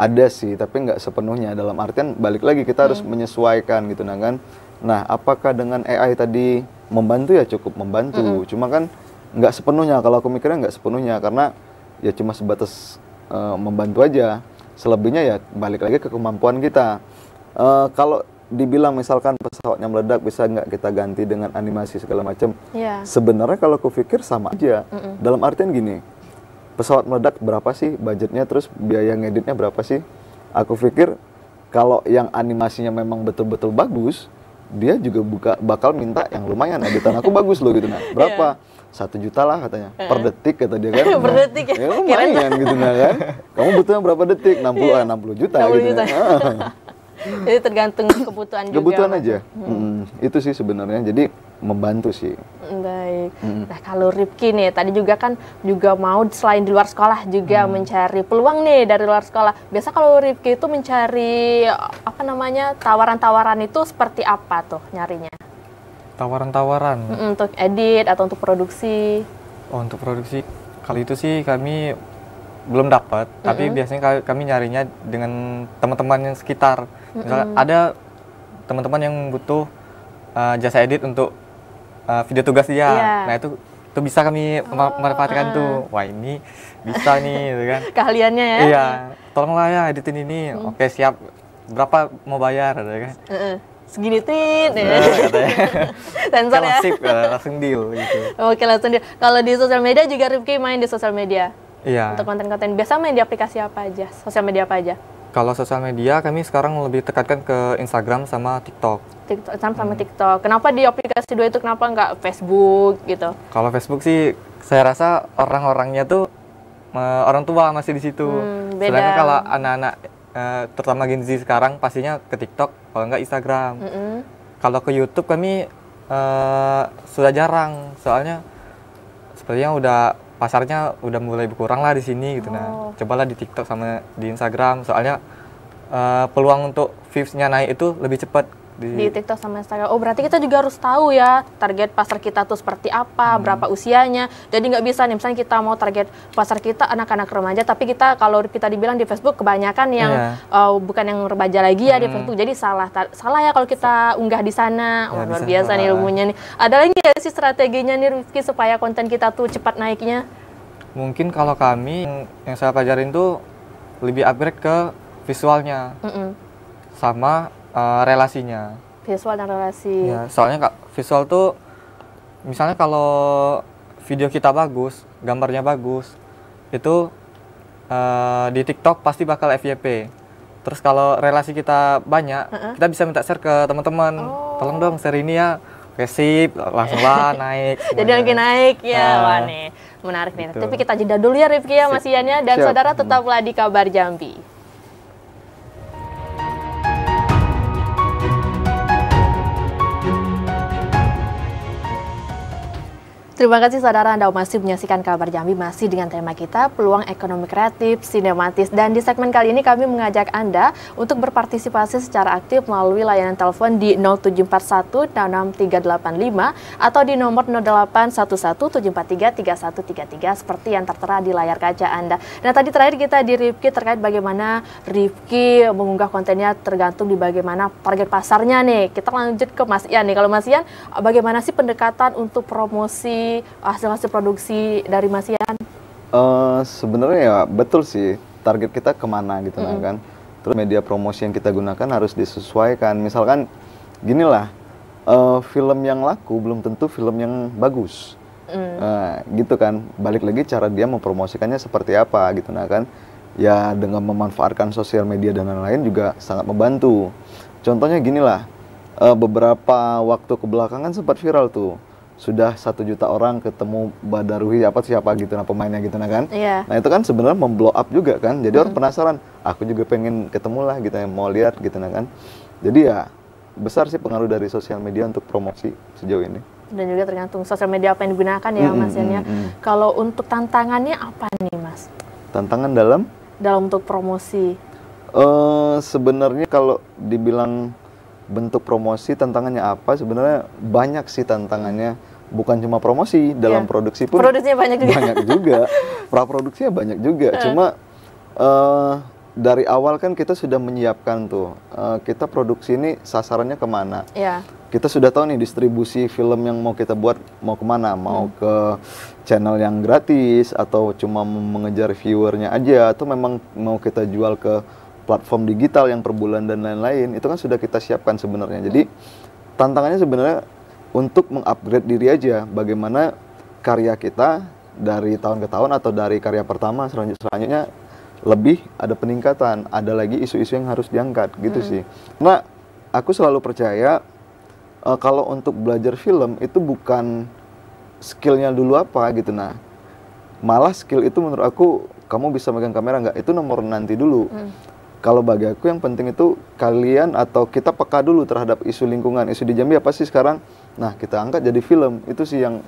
ada sih tapi nggak sepenuhnya dalam artian balik lagi kita hmm. harus menyesuaikan gitu nah kan nah apakah dengan AI tadi membantu ya cukup membantu hmm. cuma kan nggak sepenuhnya kalau aku mikirnya nggak sepenuhnya karena ya cuma sebatas uh, membantu aja selebihnya ya balik lagi ke kemampuan kita uh, kalau dibilang misalkan pesawatnya meledak bisa nggak kita ganti dengan animasi segala macam. Yeah. Sebenarnya kalau aku pikir sama aja. Mm -mm. Dalam artian gini, pesawat meledak berapa sih budgetnya terus biaya ngeditnya berapa sih aku pikir kalau yang animasinya memang betul-betul bagus dia juga buka bakal minta yang lumayan editan aku bagus loh gitu nah berapa iya. satu juta lah katanya per detik kata dia kan per nah, detik ya, ya lumayan gitu nah kan kamu butuhnya berapa detik 60 yeah. enam 60 ah, juta 60 gitu juta. Nah. Hmm. Jadi tergantung kebutuhan juga. Kebutuhan kan. aja. Hmm. Hmm. Itu sih sebenarnya. Jadi membantu sih. Hmm, baik. Hmm. Nah kalau Ripki nih tadi juga kan juga mau selain di luar sekolah juga hmm. mencari peluang nih dari luar sekolah. Biasa kalau Ripki itu mencari apa namanya tawaran-tawaran itu seperti apa tuh nyarinya? Tawaran-tawaran. Hmm, untuk edit atau untuk produksi? Oh untuk produksi kali itu sih kami belum dapat. -hmm. Tapi biasanya kami nyarinya dengan teman-teman yang sekitar Misal mm -hmm. ada teman-teman yang butuh uh, jasa edit untuk uh, video tugas dia. Yeah. Nah, itu itu bisa kami oh, memanfaatkan uh. tuh. Wah, ini bisa nih gitu kan. Keahliannya ya. Iya. Tolonglah ya editin ini. Hmm. Oke, siap. Berapa mau bayar gitu kan. Uh -uh. Segini tit, ya? Gitu ya. sensor ya. sip, ya, langsung deal gitu. Oke langsung deal. Kalau di sosial media juga Rifki main di sosial media. Iya. Untuk konten-konten biasa main di aplikasi apa aja? Sosial media apa aja? Kalau sosial media kami sekarang lebih tekatkan ke Instagram sama TikTok. TikTok sama, sama hmm. TikTok. Kenapa di aplikasi dua itu kenapa nggak Facebook gitu? Kalau Facebook sih saya rasa orang-orangnya tuh uh, orang tua masih di situ. Hmm, beda. Sedangkan kalau anak-anak uh, terutama Gen Z sekarang pastinya ke TikTok kalau nggak Instagram. Hmm -hmm. Kalau ke YouTube kami uh, sudah jarang soalnya sepertinya udah pasarnya udah mulai berkurang lah di sini gitu nah. oh. nah cobalah di TikTok sama di Instagram soalnya uh, peluang untuk viewsnya naik itu lebih cepat di, di TikTok sama Instagram. Oh berarti kita juga harus tahu ya target pasar kita tuh seperti apa, hmm. berapa usianya. Jadi nggak bisa nih misalnya kita mau target pasar kita anak-anak remaja, tapi kita kalau kita dibilang di Facebook kebanyakan yang yeah. Iya. uh, bukan yang remaja lagi ya hmm. di Facebook. Jadi salah salah ya kalau kita unggah di sana. ya, luar biasa nih ilmunya nih. Ada lagi nggak sih strateginya nih Rizky supaya konten kita tuh cepat naiknya? Mungkin kalau kami yang, yang saya pelajarin tuh lebih upgrade ke visualnya. Mm -mm. Sama uh, relasinya visual dan relasi ya, soalnya kak visual tuh misalnya kalau video kita bagus gambarnya bagus itu uh, di TikTok pasti bakal FYP terus kalau relasi kita banyak uh -uh. kita bisa minta share ke teman-teman oh. tolong dong share ini ya resip langsung lah naik jadi lagi naik ya uh. wah nih menarik nih gitu. tapi kita jeda dulu ya Rifki ya Mas dan Siap. saudara tetaplah di kabar Jambi Terima kasih saudara Anda masih menyaksikan kabar Jambi masih dengan tema kita peluang ekonomi kreatif, sinematis dan di segmen kali ini kami mengajak Anda untuk berpartisipasi secara aktif melalui layanan telepon di 0741 66385 atau di nomor 0811 0811-743-3133 seperti yang tertera di layar kaca Anda. Nah tadi terakhir kita di Rifki terkait bagaimana Rifki mengunggah kontennya tergantung di bagaimana target pasarnya nih. Kita lanjut ke Mas Ian nih. Kalau Mas Ian bagaimana sih pendekatan untuk promosi hasil-hasil produksi dari Mas Ian? Uh, Sebenarnya ya betul sih target kita kemana gitu mm -hmm. kan. Terus media promosi yang kita gunakan harus disesuaikan. Misalkan ginilah uh, eh, film yang laku belum tentu film yang bagus. Mm. Nah, gitu kan. Balik lagi cara dia mempromosikannya seperti apa gitu nah kan. Ya dengan memanfaatkan sosial media dan lain-lain juga sangat membantu. Contohnya ginilah eh, beberapa waktu kebelakangan sempat viral tuh sudah satu juta orang ketemu Badaruhi apa siapa gitu nah pemainnya gitu nah kan yeah. nah itu kan sebenarnya memblow up juga kan jadi mm. orang penasaran aku juga pengen ketemu lah gitu mau lihat gitu nah kan jadi ya besar sih pengaruh dari sosial media untuk promosi sejauh ini dan juga tergantung sosial media apa yang digunakan ya mm -hmm, mas mm -hmm. kalau untuk tantangannya apa nih mas tantangan dalam dalam untuk promosi uh, sebenarnya kalau dibilang bentuk promosi tantangannya apa sebenarnya banyak sih tantangannya bukan cuma promosi dalam yeah. produksi pun produksinya banyak juga banyak juga produksinya banyak juga uh. cuma uh, dari awal kan kita sudah menyiapkan tuh uh, kita produksi ini sasarannya kemana yeah. kita sudah tahu nih distribusi film yang mau kita buat mau kemana mau hmm. ke channel yang gratis atau cuma mengejar viewernya aja atau memang mau kita jual ke platform digital yang per bulan dan lain-lain itu kan sudah kita siapkan sebenarnya jadi hmm. tantangannya sebenarnya untuk mengupgrade diri aja bagaimana karya kita dari tahun ke tahun atau dari karya pertama selanjut selanjutnya lebih ada peningkatan, ada lagi isu-isu yang harus diangkat gitu hmm. sih. Nah, aku selalu percaya uh, kalau untuk belajar film itu bukan skillnya dulu apa gitu nah. Malah skill itu menurut aku kamu bisa megang kamera nggak itu nomor nanti dulu. Hmm. Kalau bagi aku yang penting itu kalian atau kita peka dulu terhadap isu lingkungan, isu di Jambi apa sih sekarang? Nah, kita angkat jadi film. Itu sih yang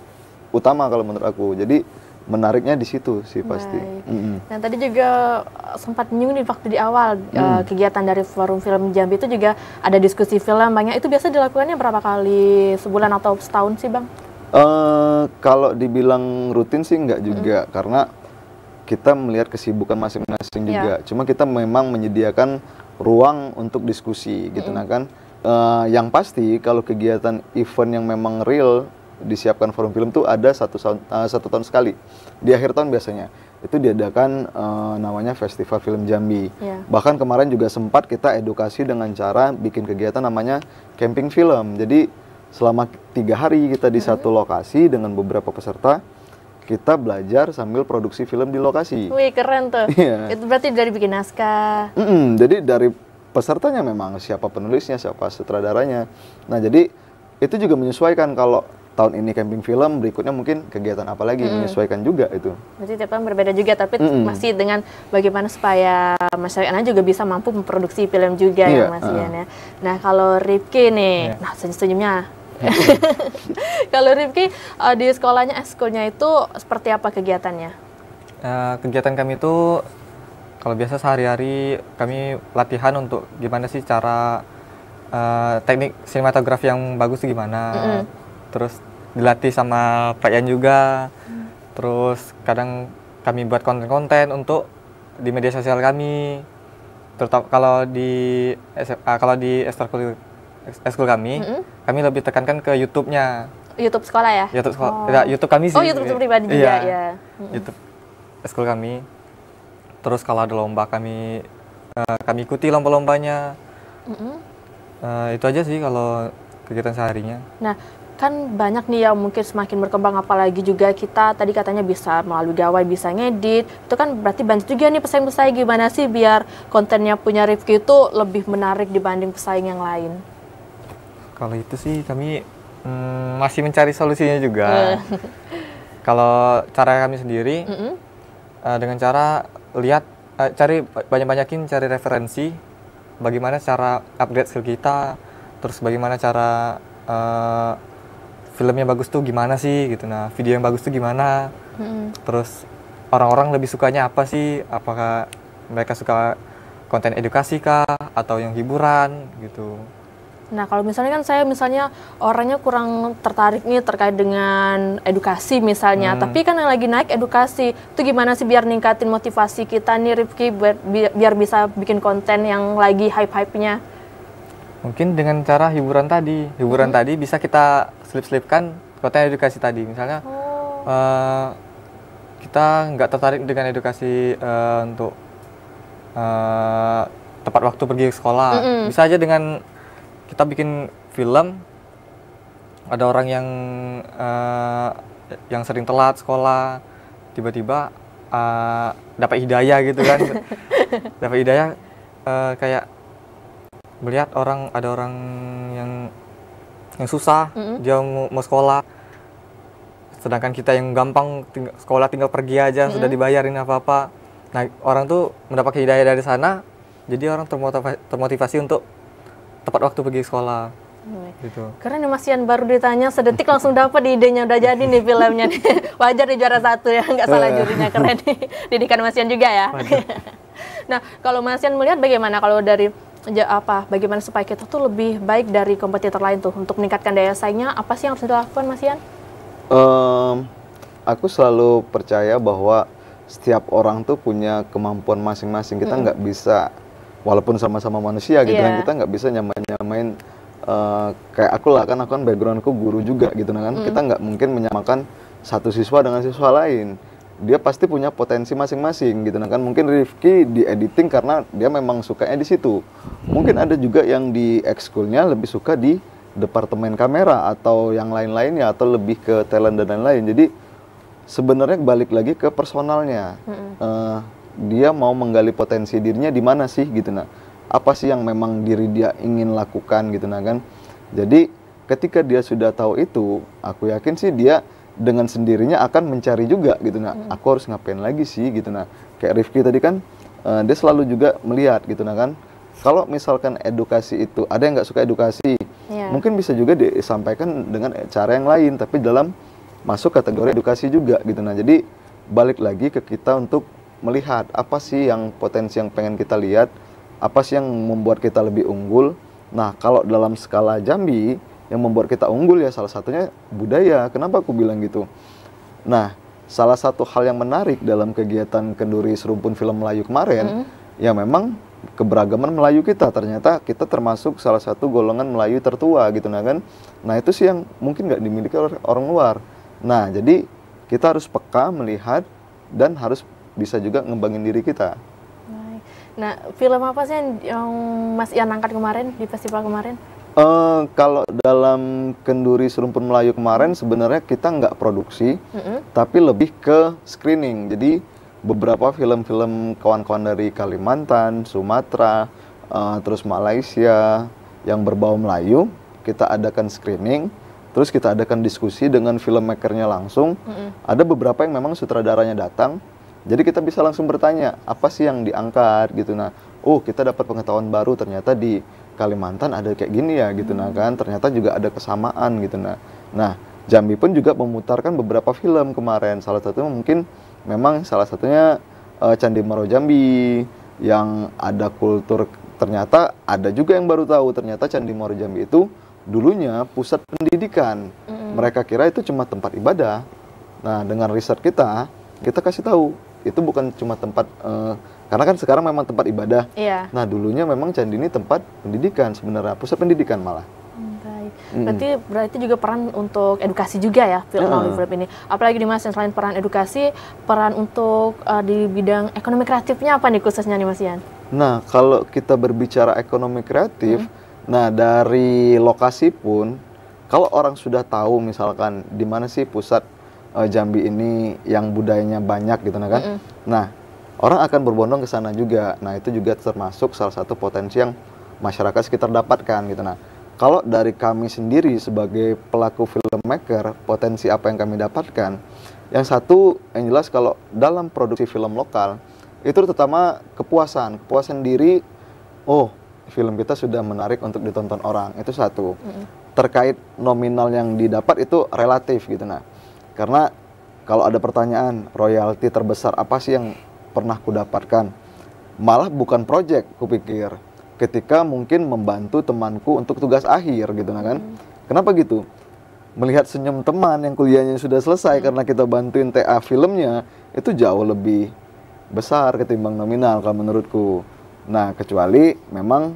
utama kalau menurut aku. Jadi menariknya di situ sih pasti. Mm -hmm. Nah tadi juga uh, sempat nyinggung di waktu di awal uh, mm. uh, kegiatan dari Forum Film Jambi itu juga ada diskusi film banyak. Itu biasa dilakukannya berapa kali sebulan atau setahun sih bang? Uh, kalau dibilang rutin sih nggak juga mm. karena kita melihat kesibukan masing-masing yeah. juga. Cuma kita memang menyediakan ruang untuk diskusi gitu mm. nah kan uh, yang pasti kalau kegiatan event yang memang real disiapkan forum film tuh ada satu uh, satu tahun sekali di akhir tahun biasanya itu diadakan uh, namanya festival film Jambi yeah. bahkan kemarin juga sempat kita edukasi dengan cara bikin kegiatan namanya camping film jadi selama tiga hari kita di mm -hmm. satu lokasi dengan beberapa peserta kita belajar sambil produksi film di lokasi. Wih keren tuh. Yeah. Itu berarti dari bikin naskah. Mm -mm, jadi dari pesertanya memang siapa penulisnya, siapa sutradaranya. Nah, jadi itu juga menyesuaikan kalau tahun ini camping film, berikutnya mungkin kegiatan apa lagi hmm. menyesuaikan juga itu. Berarti tiap tahun berbeda juga, tapi hmm. masih dengan bagaimana supaya masyarakatnya juga bisa mampu memproduksi film juga yeah. ya iya, Mas uh. Ian ya. Nah kalau Ripki nih, yeah. nah senyum-senyumnya. kalau Ripki uh, eh, di sekolahnya, eskulnya eh, itu seperti apa kegiatannya? Uh, kegiatan kami itu kalau biasa sehari-hari kami latihan untuk gimana sih cara uh, teknik sinematografi yang bagus gimana. Mm -hmm. Terus dilatih sama Pak Yan juga. Mm. Terus kadang kami buat konten-konten untuk di media sosial kami. Terutama kalau di uh, kalau di ekstrakurikuler eskul kami, mm -hmm. kami lebih tekankan ke YouTube-nya. YouTube sekolah ya? YouTube sekolah, oh. ya, YouTube kami oh, sih. Oh, YouTube pribadi iya. juga ya. ya. Mm -hmm. YouTube eskul kami. Terus kalau ada lomba kami uh, kami ikuti lomba-lombanya. Mm -hmm. uh, itu aja sih kalau kegiatan seharinya. Nah, kan banyak nih yang mungkin semakin berkembang apalagi juga kita tadi katanya bisa melalui gawai bisa ngedit itu kan berarti banyak juga nih pesaing-pesaing gimana sih biar kontennya punya Rifki itu lebih menarik dibanding pesaing yang lain kalau itu sih kami mm, masih mencari solusinya juga eh. kalau cara kami sendiri mm -hmm. uh, dengan cara lihat uh, cari banyak-banyakin cari referensi bagaimana cara upgrade skill kita terus bagaimana cara uh, eh, film bagus tuh gimana sih gitu nah video yang bagus tuh gimana mm-hmm. terus orang-orang lebih sukanya apa sih apakah mereka suka konten edukasi kah atau yang hiburan gitu Nah, kalau misalnya kan saya misalnya orangnya kurang tertarik nih terkait dengan edukasi misalnya, hmm. tapi kan yang lagi naik edukasi, itu gimana sih biar ningkatin motivasi kita nih Rifki biar, biar bisa bikin konten yang lagi hype-hype-nya? Mungkin dengan cara hiburan tadi. Hiburan hmm. tadi bisa kita selip-selipkan konten edukasi tadi. Misalnya oh. uh, kita nggak tertarik dengan edukasi uh, untuk uh, eh, tepat waktu pergi ke sekolah. Mm -hmm. Bisa aja dengan kita bikin film ada orang yang uh, yang sering telat sekolah tiba-tiba uh, dapat hidayah gitu kan dapat hidayah uh, kayak melihat orang ada orang yang yang susah mm -hmm. dia mau, mau sekolah sedangkan kita yang gampang ting sekolah tinggal pergi aja mm -hmm. sudah dibayarin apa apa nah orang tuh mendapat hidayah dari sana jadi orang termotivasi, termotivasi untuk tepat waktu pergi sekolah iya. gitu. Keren nih Mas Ian baru ditanya sedetik langsung dapat idenya udah jadi nih filmnya nih. Wajar di juara satu ya nggak salah eh. jurinya keren nih. Didikan Mas Ian juga ya. nah kalau Mas Ian melihat bagaimana kalau dari ya, apa bagaimana supaya kita tuh lebih baik dari kompetitor lain tuh untuk meningkatkan daya saingnya apa sih yang harus dilakukan Mas Ian? Um, aku selalu percaya bahwa setiap orang tuh punya kemampuan masing-masing kita nggak mm -hmm. bisa walaupun sama-sama manusia gitu yeah. kan iya. kita nggak bisa nyamain-nyamain uh, kayak aku lah kan aku kan backgroundku guru juga gitu nah kan mm. kita nggak mungkin menyamakan satu siswa dengan siswa lain dia pasti punya potensi masing-masing gitu nah kan mungkin Rifki di editing karena dia memang sukanya di situ mungkin ada juga yang di ekskulnya lebih suka di departemen kamera atau yang lain lain ya atau lebih ke talent dan lain-lain jadi sebenarnya balik lagi ke personalnya mm -hmm. uh, dia mau menggali potensi dirinya di mana sih gitu nah apa sih yang memang diri dia ingin lakukan gitu nah kan jadi ketika dia sudah tahu itu aku yakin sih dia dengan sendirinya akan mencari juga gitu nah hmm. aku harus ngapain lagi sih gitu nah kayak Rifki tadi kan uh, dia selalu juga melihat gitu nah kan kalau misalkan edukasi itu ada yang nggak suka edukasi yeah. mungkin bisa juga disampaikan dengan cara yang lain tapi dalam masuk kategori edukasi juga gitu nah jadi balik lagi ke kita untuk melihat apa sih yang potensi yang pengen kita lihat, apa sih yang membuat kita lebih unggul. Nah, kalau dalam skala Jambi yang membuat kita unggul ya salah satunya budaya. Kenapa aku bilang gitu? Nah, salah satu hal yang menarik dalam kegiatan Kenduri Serumpun Film Melayu kemarin, hmm. ya memang keberagaman Melayu kita ternyata kita termasuk salah satu golongan Melayu tertua gitu nah kan nah itu sih yang mungkin nggak dimiliki oleh orang luar nah jadi kita harus peka melihat dan harus bisa juga ngembangin diri kita. Nah, film apa sih yang, yang Mas Ian angkat kemarin di festival kemarin? Uh, kalau dalam kenduri serumpun Melayu kemarin sebenarnya kita nggak produksi, mm-hmm. tapi lebih ke screening. Jadi beberapa film-film kawan-kawan dari Kalimantan, Sumatera, uh, terus Malaysia yang berbau Melayu kita adakan screening terus kita adakan diskusi dengan filmmakernya langsung mm-hmm. ada beberapa yang memang sutradaranya datang jadi kita bisa langsung bertanya apa sih yang diangkat gitu. Nah, oh kita dapat pengetahuan baru ternyata di Kalimantan ada kayak gini ya gitu. Nah, hmm. Nah kan ternyata juga ada kesamaan gitu. Nah, nah Jambi pun juga memutarkan beberapa film kemarin. Salah satunya mungkin memang salah satunya uh, eh, Candi Moro Jambi yang ada kultur ternyata ada juga yang baru tahu ternyata Candi Moro Jambi itu dulunya pusat pendidikan. -hmm. Mereka kira itu cuma tempat ibadah. Nah, dengan riset kita, kita kasih tahu itu bukan cuma tempat uh, karena kan sekarang memang tempat ibadah. Iya. Nah dulunya memang candi ini tempat pendidikan sebenarnya pusat pendidikan malah. Hmm, baik. Berarti berarti juga peran untuk edukasi juga ya film uh. film ini. Apalagi di Mas selain peran edukasi, peran untuk uh, di bidang ekonomi kreatifnya apa nih khususnya nih Mas Ian? Nah, kalau kita berbicara ekonomi kreatif, hmm. nah dari lokasi pun kalau orang sudah tahu misalkan di mana sih pusat uh, Jambi ini yang budayanya banyak gitu nah kan. Mm -hmm. Nah, orang akan berbondong ke sana juga. Nah, itu juga termasuk salah satu potensi yang masyarakat sekitar dapatkan gitu nah. Kalau dari kami sendiri sebagai pelaku filmmaker, potensi apa yang kami dapatkan? Yang satu yang jelas kalau dalam produksi film lokal itu terutama kepuasan, kepuasan diri oh, film kita sudah menarik untuk ditonton orang. Itu satu. Mm Terkait nominal yang didapat itu relatif gitu nah karena kalau ada pertanyaan royalti terbesar apa sih yang pernah ku dapatkan? Malah bukan project kupikir. Ketika mungkin membantu temanku untuk tugas akhir gitu nah kan. Hmm. Kenapa gitu? Melihat senyum teman yang kuliahnya sudah selesai hmm. karena kita bantuin TA filmnya itu jauh lebih besar ketimbang nominal kalau menurutku. Nah, kecuali memang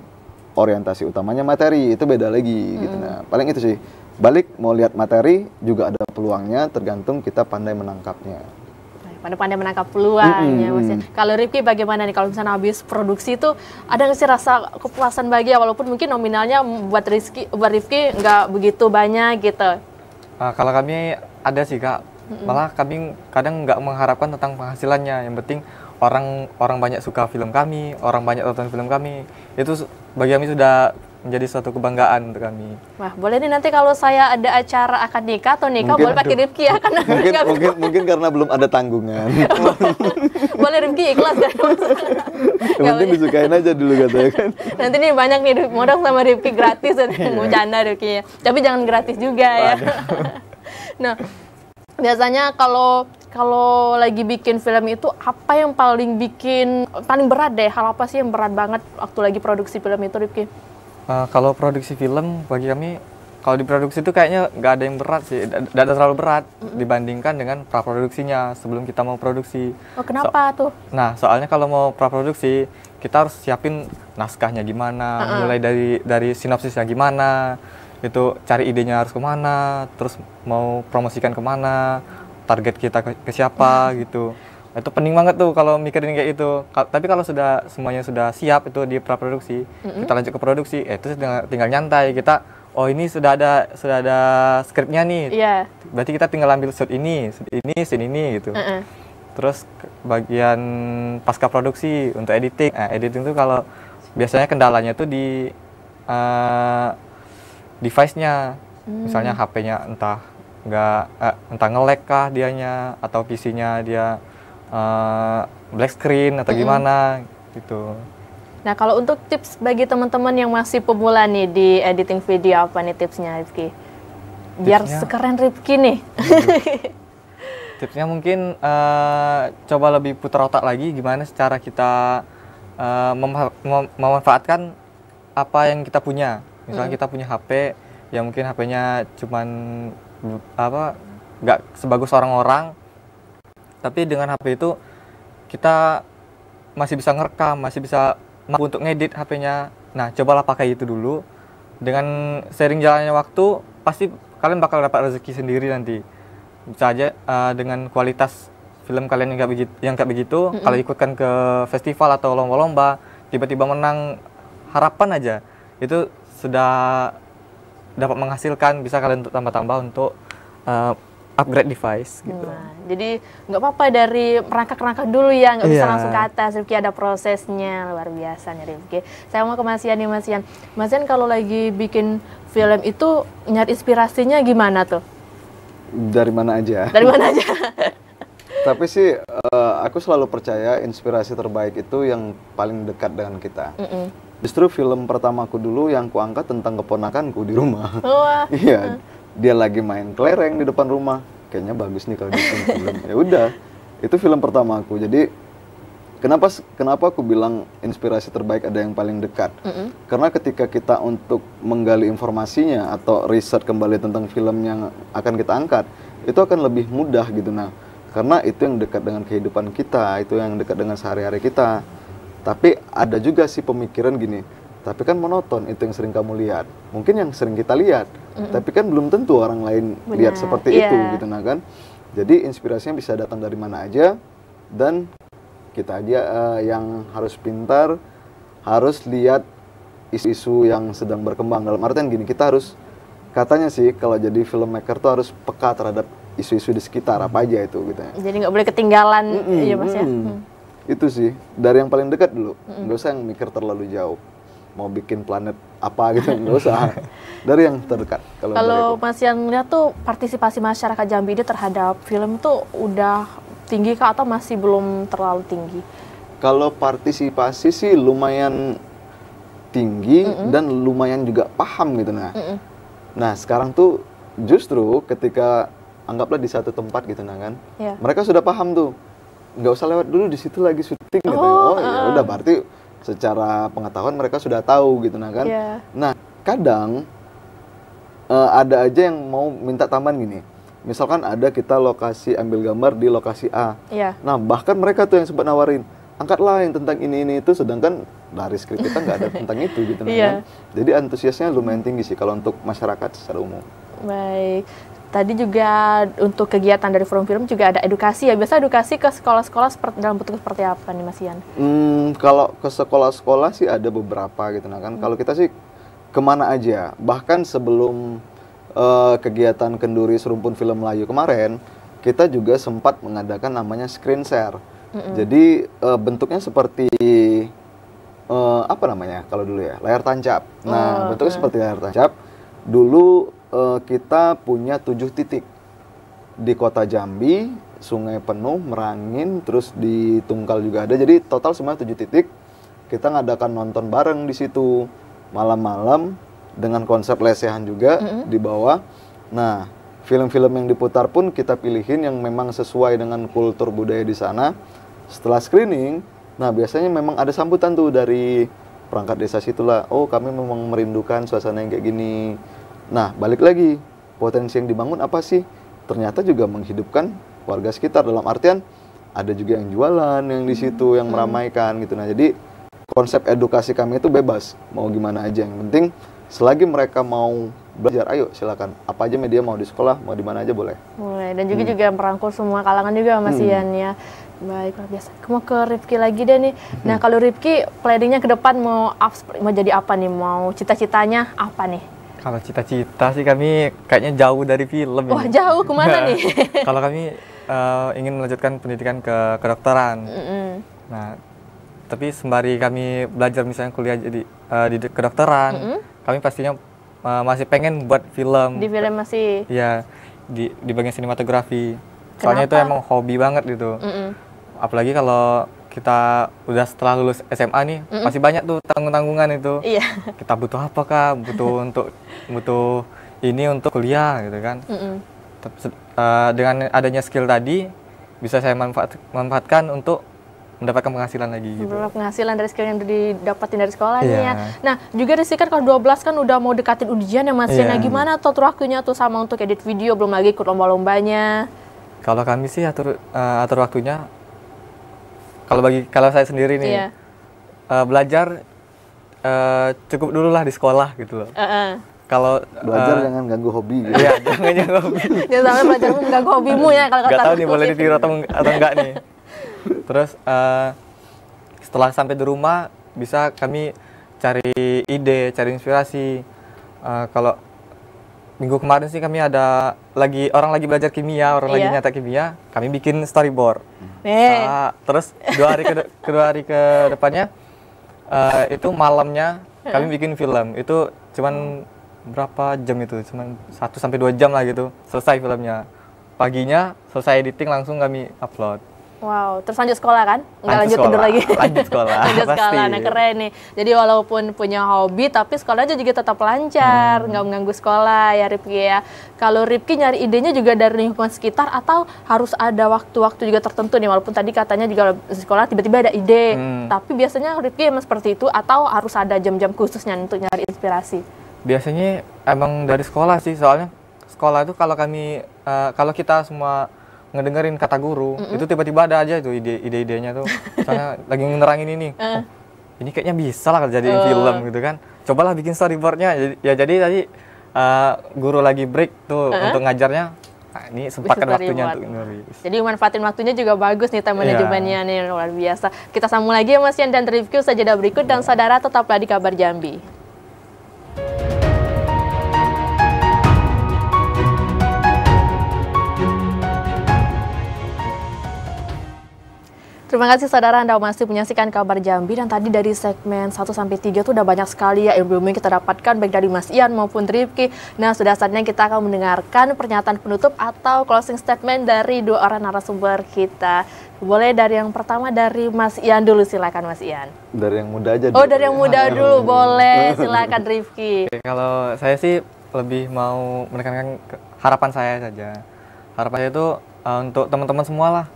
orientasi utamanya materi itu beda lagi gitu. hmm. gitu nah. Paling itu sih balik mau lihat materi juga ada peluangnya tergantung kita pandai menangkapnya pandai-pandai menangkap peluangnya. mm -hmm. maksudnya Kalau Rifki bagaimana nih kalau misalnya habis produksi itu ada nggak sih rasa kepuasan bagi ya walaupun mungkin nominalnya buat Rizky buat Rifki nggak begitu banyak gitu? Nah, kalau kami ada sih kak, malah kami kadang nggak mengharapkan tentang penghasilannya. Yang penting orang orang banyak suka film kami, orang banyak tonton film kami. Itu bagi kami sudah menjadi suatu kebanggaan untuk kami. Wah, boleh nih nanti kalau saya ada acara akan nikah atau nikah mungkin, boleh pakai Rifki ya karena mungkin mungkin, mungkin karena belum ada tanggungan. boleh Rifki ikhlas kan? Yang penting disukain aja dulu katanya kan. nanti nih banyak nih modal sama Rifki gratis dan iya. mau canda Rifki ya. Tapi jangan gratis juga ya. nah, biasanya kalau kalau lagi bikin film itu apa yang paling bikin paling berat deh hal apa sih yang berat banget waktu lagi produksi film itu Rifki? Eh, kalau produksi film bagi kami kalau diproduksi itu kayaknya nggak ada yang berat sih, nggak ada terlalu berat mm -hmm. dibandingkan dengan praproduksinya sebelum kita mau produksi. Oh kenapa so tuh? Nah soalnya kalau mau praproduksi kita harus siapin naskahnya gimana, uh -uh. mulai dari dari sinopsisnya gimana, itu cari idenya harus kemana, terus mau promosikan kemana, target kita ke, ke siapa uh. gitu. Nah, itu pening banget tuh kalau mikirin kayak itu Ka tapi kalau sudah semuanya sudah siap itu di produksi mm-hmm. kita lanjut ke produksi eh, itu tinggal, tinggal nyantai kita oh ini sudah ada sudah ada skripnya nih yeah. berarti kita tinggal ambil shot ini shot ini scene ini gitu mm-hmm. terus bagian pasca produksi untuk editing nah, editing tuh kalau biasanya kendalanya tuh di uh, device-nya mm. misalnya HP-nya entah nggak eh, entah ngelek kah dianya atau PC-nya dia uh, black screen atau mm -hmm. gimana gitu. Nah kalau untuk tips bagi teman-teman yang masih pemula nih di editing video apa nih tipsnya Rifki? Biar tipsnya, sekeren Rifki nih. tipsnya mungkin uh, coba lebih putar otak lagi gimana secara kita uh, eh, mem mem memanfaatkan apa yang kita punya. Misalnya hmm. kita punya HP, yang mungkin HP-nya cuman apa nggak sebagus orang-orang, tapi dengan HP itu kita masih bisa ngerekam masih bisa mampu untuk ngedit HP-nya nah cobalah pakai itu dulu dengan sering jalannya waktu pasti kalian bakal dapat rezeki sendiri nanti bisa aja uh, dengan kualitas film kalian yang kayak begitu, yang begitu mm -hmm. kalau ikutkan ke festival atau lomba-lomba tiba-tiba menang harapan aja itu sudah dapat menghasilkan bisa kalian tambah-tambah untuk uh, upgrade device gitu. Wow. Jadi nggak apa-apa dari rangka-rangka dulu ya, nggak bisa yeah. langsung ke atas. Rifki ada prosesnya luar biasa nih Rifki. Saya mau ke Mas Ian nih Mas Ian. Mas Ian kalau lagi bikin film itu nyari inspirasinya gimana tuh? Dari mana aja? Dari mana aja? Tapi sih uh, aku selalu percaya inspirasi terbaik itu yang paling dekat dengan kita. Mm -mm. Justru film pertamaku dulu yang kuangkat tentang keponakanku di rumah. Oh, iya, dia lagi main kelereng di depan rumah kayaknya bagus nih kalau gitu. bikin film ya udah itu film pertama aku jadi kenapa kenapa aku bilang inspirasi terbaik ada yang paling dekat mm -hmm. karena ketika kita untuk menggali informasinya atau riset kembali tentang film yang akan kita angkat itu akan lebih mudah gitu nah karena itu yang dekat dengan kehidupan kita itu yang dekat dengan sehari-hari kita tapi ada juga sih pemikiran gini tapi kan monoton itu yang sering kamu lihat. Mungkin yang sering kita lihat, mm hmm tapi kan belum tentu orang lain Benar. lihat seperti yeah. itu gitu nah kan. Jadi inspirasinya bisa datang dari mana aja dan kita aja uh, yang harus pintar, harus lihat isu-isu yang sedang berkembang. Dalam artian gini, kita harus katanya sih kalau jadi filmmaker tuh harus peka terhadap isu-isu di sekitar apa aja itu gitu ya. Jadi nggak boleh ketinggalan mm -mm, ya mas ya. Mm Hmm. Itu sih dari yang paling dekat dulu, nggak mm -mm. usah yang mikir terlalu jauh mau bikin planet apa gitu nggak usah dari yang terdekat kalau kalau Mas Yan lihat tuh partisipasi masyarakat Jambi ini terhadap film tuh udah tinggi kah atau masih belum terlalu tinggi kalau partisipasi sih lumayan tinggi mm -hmm. dan lumayan juga paham gitu nah mm -hmm. nah sekarang tuh justru ketika anggaplah di satu tempat gitu nah kan yeah. mereka sudah paham tuh nggak usah lewat dulu di situ lagi syuting gitu oh, ya. oh ya uh-uh. udah berarti secara pengetahuan mereka sudah tahu gitu nah kan. Yeah. Nah, kadang uh, ada aja yang mau minta tambahan gini. Misalkan ada kita lokasi ambil gambar di lokasi A. Yeah. Nah, bahkan mereka tuh yang sempat nawarin, angkatlah yang tentang ini ini itu sedangkan dari skrip kita nggak ada tentang itu gitu nah, yeah. kan. Jadi antusiasnya lumayan tinggi sih kalau untuk masyarakat secara umum. Baik. Tadi juga untuk kegiatan dari Forum Film juga ada edukasi ya. Biasa edukasi ke sekolah-sekolah seperti, dalam bentuk seperti apa nih Mas Ian? Hmm, kalau ke sekolah-sekolah sih ada beberapa gitu nah kan. Hmm. Kalau kita sih kemana aja. Bahkan sebelum uh, kegiatan kenduri serumpun film Melayu kemarin, kita juga sempat mengadakan namanya screen share. -hmm. Jadi uh, bentuknya seperti uh, apa namanya kalau dulu ya layar tancap. Nah oh, bentuknya hmm. seperti layar tancap. Dulu uh, kita punya tujuh titik di kota Jambi, Sungai Penuh, Merangin, terus di Tungkal juga ada. Jadi total semuanya tujuh titik. Kita ngadakan nonton bareng di situ malam-malam dengan konsep lesehan juga mm -hmm. di bawah. Nah, film-film yang diputar pun kita pilihin yang memang sesuai dengan kultur budaya di sana. Setelah screening, nah biasanya memang ada sambutan tuh dari perangkat desa situlah. Oh, kami memang merindukan suasana yang kayak gini Nah, balik lagi, potensi yang dibangun apa sih? Ternyata juga menghidupkan warga sekitar dalam artian ada juga yang jualan yang di situ hmm, yang hmm. meramaikan gitu. Nah, jadi konsep edukasi kami itu bebas, mau gimana aja. Yang penting selagi mereka mau belajar, ayo silakan. Apa aja media mau di sekolah, mau di mana aja boleh. Boleh. Dan juga hmm. juga merangkul semua kalangan juga Mas hmm. Ian ya. Baik, luar biasa. Mau ke Rifki lagi deh nih. Nah, hmm. kalau Rifki planningnya ke depan mau mau jadi apa nih? Mau cita-citanya apa nih? Kalau cita-cita sih kami kayaknya jauh dari film. Wah ini. jauh kemana nih? Kalau kami uh, ingin melanjutkan pendidikan ke kedokteran. Mm -hmm. Nah, tapi sembari kami belajar misalnya kuliah jadi uh, di kedokteran, mm -hmm. kami pastinya uh, masih pengen buat film. Di film masih? Iya, di di bagian sinematografi. Soalnya itu emang hobi banget gitu. Mm -hmm. Apalagi kalau kita udah setelah lulus SMA nih mm -mm. masih banyak tuh tanggung-tanggungan itu. Iya. Kita butuh apa kak Butuh untuk butuh ini untuk kuliah gitu kan. Mm -mm. Uh, dengan adanya skill tadi bisa saya manfaat, manfaatkan untuk mendapatkan penghasilan lagi gitu. penghasilan dari skill yang didapatin dari sekolah yeah. ya. Iya. Nah, juga Rizky kan kalau 12 kan udah mau dekatin ujian yang masih. Iya. Yeah. Nah, gimana tuh waktunya tuh sama untuk edit video, belum lagi ikut lomba-lombanya? Kalau kami sih atur, uh, atur waktunya kalau bagi kalau saya sendiri nih yeah. Iya. uh, belajar uh, cukup dulu lah di sekolah gitu loh. Uh -uh. Kalau belajar uh, jangan ganggu hobi gitu. Iya, jangan ganggu hobi. jangan ya, sampai belajarmu mengganggu hobimu ya kalau kata. tahu nih boleh ditiru atau atau enggak nih. Terus uh, setelah sampai di rumah bisa kami cari ide, cari inspirasi. Uh, kalau minggu kemarin sih kami ada lagi orang lagi belajar kimia, orang iya. lagi nyata kimia, kami bikin storyboard. Nah, terus dua hari ke kedua hari ke depannya uh, itu malamnya kami bikin film. Itu cuman berapa jam itu? Cuman 1 sampai 2 jam lah gitu. Selesai filmnya. Paginya selesai editing langsung kami upload. Wow, terus lanjut sekolah kan? Enggak lanjut, lanjut sekolah, tidur lagi. Lanjut sekolah. lanjut pasti. nah keren nih. Jadi walaupun punya hobi, tapi sekolah aja juga tetap lancar, hmm. nggak mengganggu sekolah ya Ripki ya. Kalau Ripki nyari idenya juga dari lingkungan sekitar atau harus ada waktu-waktu juga tertentu nih, walaupun tadi katanya juga sekolah tiba-tiba ada ide, hmm. tapi biasanya Ripki emang seperti itu atau harus ada jam-jam khususnya untuk nyari inspirasi? Biasanya emang dari sekolah sih, soalnya sekolah itu kalau kami, uh, kalau kita semua ngedengerin kata guru mm -mm. itu tiba-tiba ada aja itu ide-ide-idenya tuh misalnya lagi ngerangin ini eh. oh, ini kayaknya bisa lah jadi uh. Eh. film gitu kan cobalah bikin storyboardnya ya jadi tadi uh, guru lagi break tuh uh -huh. untuk ngajarnya Nah, ini sempatkan waktunya buat. untuk nulis. Jadi manfaatin waktunya juga bagus nih time iya. manajemennya yeah. nih luar biasa. Kita sambung lagi ya Mas Yan dan review saja berikut dan iya. saudara tetaplah di kabar Jambi. Terima kasih saudara Anda masih menyaksikan kabar Jambi dan tadi dari segmen 1 sampai 3 itu udah banyak sekali ya ilmu yang kita dapatkan baik dari Mas Ian maupun Rifki. Nah, sudah saatnya kita akan mendengarkan pernyataan penutup atau closing statement dari dua orang narasumber kita. Boleh dari yang pertama dari Mas Ian dulu silakan Mas Ian. Dari yang muda aja oh, dulu. Oh, dari yang ya. muda dulu boleh silakan Rifki. kalau saya sih lebih mau menekankan harapan saya saja. Harapan saya itu eh, untuk teman-teman semua lah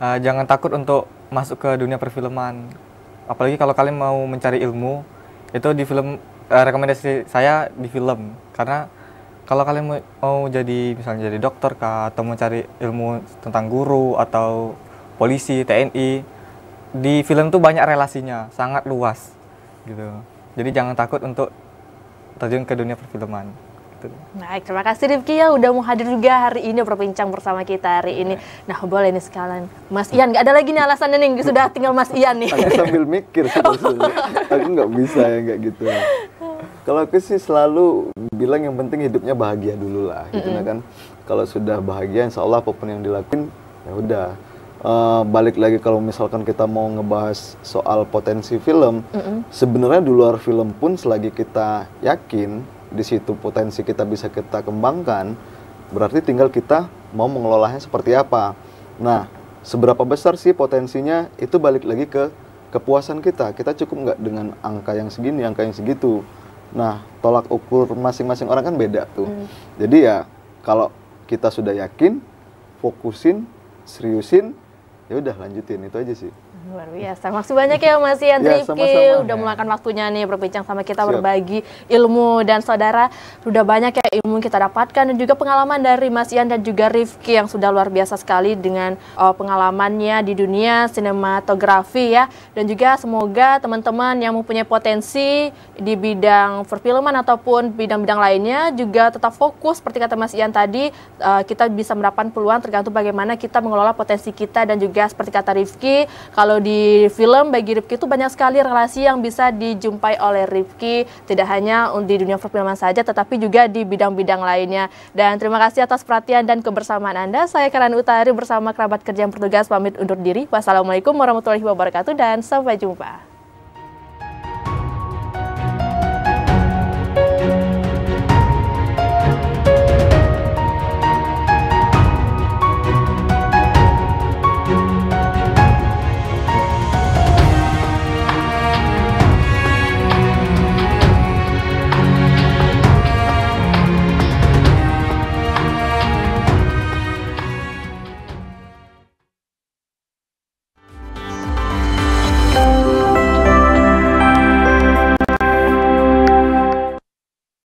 uh, jangan takut untuk masuk ke dunia perfilman. Apalagi kalau kalian mau mencari ilmu, itu di film uh, rekomendasi saya di film karena kalau kalian mau, jadi misalnya jadi dokter kah, atau mau cari ilmu tentang guru atau polisi, TNI, di film tuh banyak relasinya, sangat luas gitu. Jadi jangan takut untuk terjun ke dunia perfilman. Baik, terima kasih Rifki ya udah mau hadir juga hari ini berbincang bersama kita hari ini. Iya. Nah, boleh nih sekalian Mas Ian, nggak ada lagi nih alasannya nih sudah tinggal Mas Ian nih. Aku sambil mikir sebetulnya. aku nggak bisa ya nggak gitu. Kalau aku sih selalu bilang yang penting hidupnya bahagia dulu lah, gitu mm -hmm. kan. Kalau sudah bahagia, insya Allah apapun yang dilakuin ya udah. Uh, balik lagi kalau misalkan kita mau ngebahas soal potensi film, mm -hmm. sebenarnya di luar film pun selagi kita yakin di situ potensi kita bisa kita kembangkan, berarti tinggal kita mau mengelolanya seperti apa. Nah, seberapa besar sih potensinya itu balik lagi ke kepuasan kita. Kita cukup nggak dengan angka yang segini, angka yang segitu. Nah, tolak ukur masing-masing orang kan beda tuh. Hmm. Jadi ya kalau kita sudah yakin, fokusin, seriusin, ya udah lanjutin itu aja sih. Luar biasa. Makasih banyak ya Mas Ian ya, sama Udah ya. waktunya nih berbincang sama kita Siap. berbagi ilmu dan saudara sudah banyak ya ilmu yang kita dapatkan dan juga pengalaman dari Mas Ian dan juga Rifki yang sudah luar biasa sekali dengan uh, pengalamannya di dunia sinematografi ya dan juga semoga teman-teman yang mempunyai potensi di bidang perfilman ataupun bidang-bidang lainnya juga tetap fokus seperti kata Mas Ian tadi eh, kita bisa mendapatkan peluang tergantung bagaimana kita mengelola potensi kita dan juga seperti kata Rifki kalau kalau di film bagi Rifki itu banyak sekali relasi yang bisa dijumpai oleh Rifki tidak hanya di dunia perfilman saja tetapi juga di bidang-bidang lainnya. Dan terima kasih atas perhatian dan kebersamaan Anda. Saya Karen Utari bersama kerabat kerja yang bertugas pamit undur diri. Wassalamualaikum warahmatullahi wabarakatuh dan sampai jumpa.